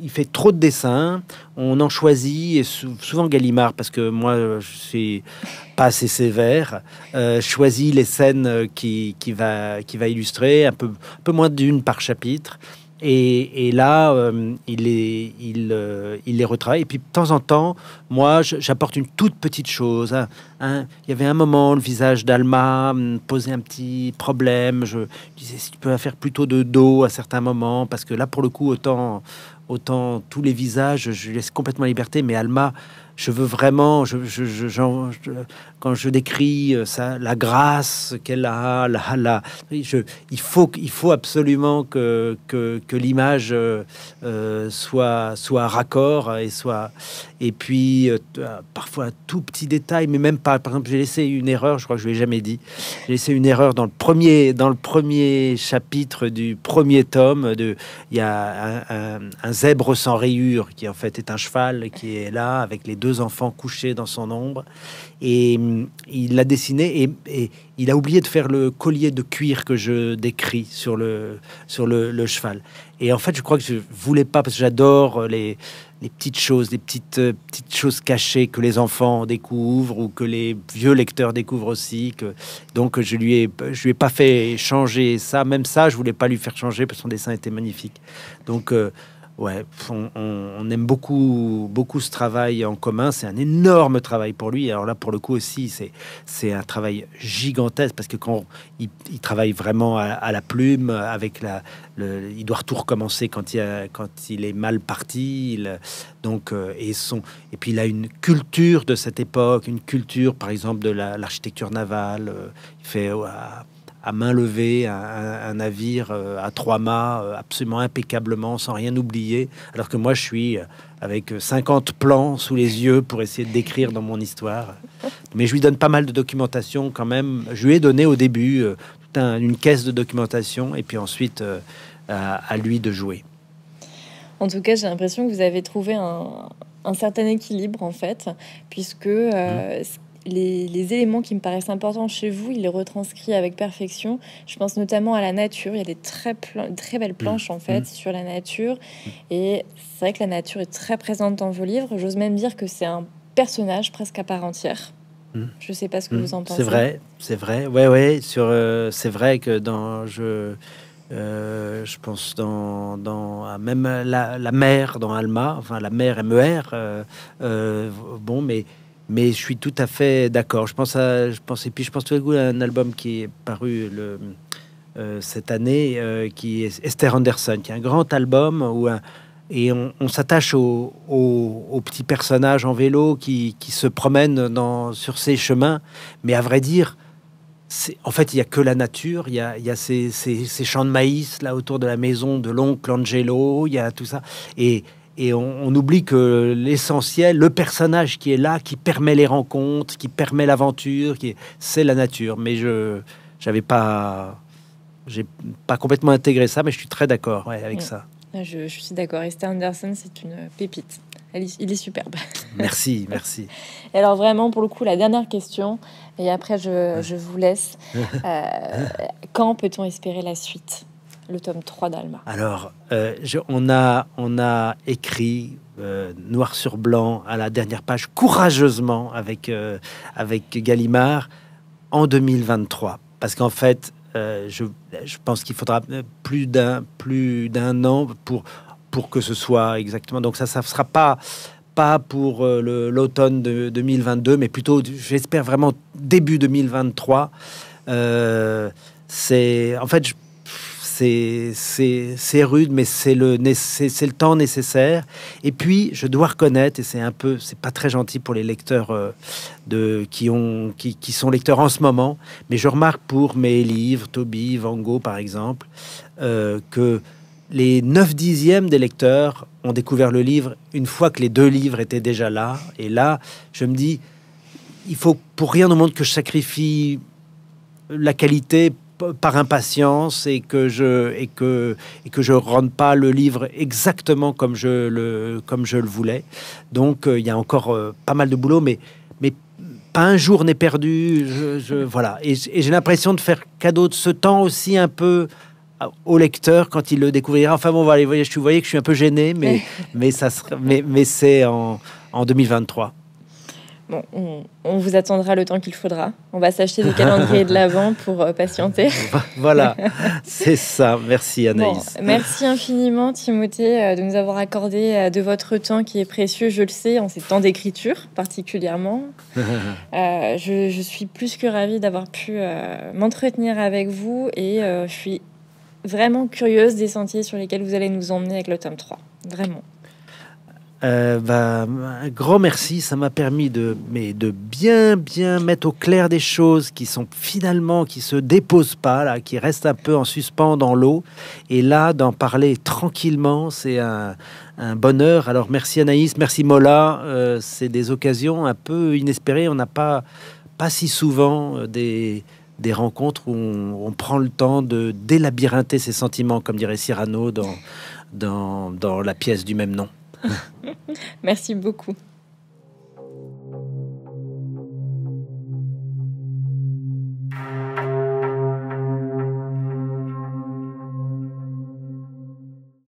il fait trop de dessins, on en choisit, et souvent Gallimard, parce que moi euh, je suis pas assez sévère, euh, choisit les scènes euh, qui, qui, va, qui va illustrer, un peu, un peu moins d'une par chapitre. Et, et là, il, les, il, il, les retravaille. Et puis, de temps en temps, moi, j'apporte une toute petite chose. Hein. Hein, il y avait un moment, le visage d'Alma hum, posait un petit problème. Je, disais, si tu peux faire plutôt de dos à certains moments, parce que là, pour le coup, autant Autant tous les visages, je laisse complètement la liberté, mais Alma, je veux vraiment, je, je, quand je décris euh, ça, la grâce qu'elle a, la, je, il, faut, il faut absolument que, que, que l'image euh, euh, soit, soit raccord et soit. Et puis, parfois, tout petit détail, mais même pas. Par exemple, j'ai laissé une erreur, je crois que je ne l'ai jamais dit. J'ai laissé une erreur dans le premier, dans le premier chapitre du premier tome. De, il y a un, un zèbre sans rayures qui, en fait, est un cheval qui est là avec les deux enfants couchés dans son ombre et mm, il l'a dessiné et, il a oublié de faire le collier de cuir que je décris sur le, sur le, cheval. Et en fait, je crois que je voulais pas, parce que j'adore euh, les, les petites choses, les petites, euh, petites choses cachées que les enfants découvrent ou que les vieux lecteurs découvrent aussi. Que, donc, je lui, ai, lui ai pas fait changer ça. Même ça, je voulais pas lui faire changer parce que son dessin était magnifique. Donc, euh, Ouais, on, aime beaucoup, beaucoup ce travail en commun. C'est un énorme travail pour lui. Alors là, pour le coup aussi, c'est, c'est un travail gigantesque parce que quand il, travaille vraiment à, la plume, avec la, le, il doit tout recommencer quand il, quand il est mal parti. Il, donc, euh, et son, et puis il a une culture de cette époque, une culture, par exemple, de l'architecture navale. Euh, il fait à main levée un, navire euh, à trois mâts euh, absolument impeccablement sans rien oublier alors que moi je suis euh, avec 50 plans sous les yeux pour essayer de décrire dans mon histoire mais je lui donne pas mal de documentation quand même je lui ai donné au début une caisse de documentation et puis ensuite à, lui de jouer en tout cas j'ai l'impression que vous avez trouvé un, certain équilibre en fait puisque mmh les, éléments qui me paraissent importants chez vous, il les retranscrit avec perfection. Je pense notamment à la nature. Il y a des très, très belles mm. planches en fait mm. sur la nature. Mm. Et c'est vrai que la nature est très présente dans vos livres. J'ose même dire que c'est un personnage presque à part entière. Je Je sais pas ce que vous en pensez. C'est vrai, c'est vrai. Ouais, ouais. Sur, euh, c'est vrai que dans je, euh, je pense dans, dans même la, la mer dans Alma, enfin la mer MER. Euh, euh, bon, mais mais je suis tout à fait d'accord. Je pense à, je pense, et puis je pense tout à coup à un album qui est paru le, euh, cette année, euh, qui est Esther Anderson, qui est un grand album où un, et on, s'attache aux au, petits personnages en vélo qui, qui se promènent dans, sur ses chemins. Mais à vrai dire, en fait, il n'y a que la nature, il y a, ces, ces, ces, champs de maïs là autour de la maison de l'oncle Angelo, il y a tout ça. Et, et on, oublie que l'essentiel, le personnage qui est là, qui permet les rencontres, qui permet l'aventure, qui c'est la nature. Mais je j'avais pas j'ai pas complètement intégré ça, mais je suis très d'accord avec mm. ça. Ah, je, suis d'accord. Esther Anderson, c'est une pépite. il est superbe. Merci, merci. alors vraiment, pour le coup, la dernière question, et après je, je vous laisse. Euh, quand peut-on espérer la suite le tome 3 d'Alma Alors, euh, on, a, on a écrit euh, noir sur blanc à la dernière page, courageusement avec, euh, avec Gallimard, en 2023. Parce qu'en fait, je, je pense qu'il faudra plus d'un plus d'un an pour, pour que ce soit exactement. Donc ça, ça ne sera pas pas pour l'automne de 2022, mais plutôt, j'espère vraiment, début 2023. c'est en fait, je c'est rude, mais c'est le, temps nécessaire. Et puis, je dois reconnaître, et c'est un peu, c'est pas très gentil pour les lecteurs euh, de, qui, ont, qui, sont lecteurs en ce moment, mais je remarque pour mes livres, Toby, Van Gogh par exemple, euh, que les 9 dixièmes des lecteurs ont découvert le livre une fois que les deux livres étaient déjà là. Et là, je me dis, il faut pour rien au monde que je sacrifie la qualité par impatience et que je et que et que je rende pas le livre exactement comme je le comme je le voulais. Donc euh, il y a encore euh, pas mal de boulot, mais mais pas un jour n'est perdu. Je, voilà, et, j'ai l'impression de faire cadeau de ce temps aussi un peu au lecteur quand il le découvrira. Enfin bon, va vous voyez, que je suis un peu gêné, mais mais ça c'est en 2023 on, vous attendra le temps qu'il faudra. On va s'acheter des calendriers de l'avant pour euh, patienter. voilà, c'est ça. Merci Anaïs. merci infiniment Timothée euh, de nous avoir accordé euh, de votre temps qui est précieux, je le sais, en ces temps d'écriture particulièrement. Je, je, suis plus que ravie d'avoir pu m'entretenir avec vous et je suis vraiment curieuse des sentiers sur lesquels vous allez nous emmener avec le tome 3. Vraiment. Euh, bah, un grand merci, ça m'a permis de, mais de bien, bien mettre au clair des choses qui sont finalement, qui se déposent pas, là, qui restent un peu en suspens dans l'eau. Et là, d'en parler tranquillement, c'est un, bonheur. Alors merci Anaïs, merci Mola. Euh, c'est des occasions un peu inespérées. On n'a pas, pas si souvent euh, des, des rencontres où on, prend le temps de délabyrinter ses sentiments, comme dirait Cyrano dans, dans la pièce du même nom. Merci beaucoup.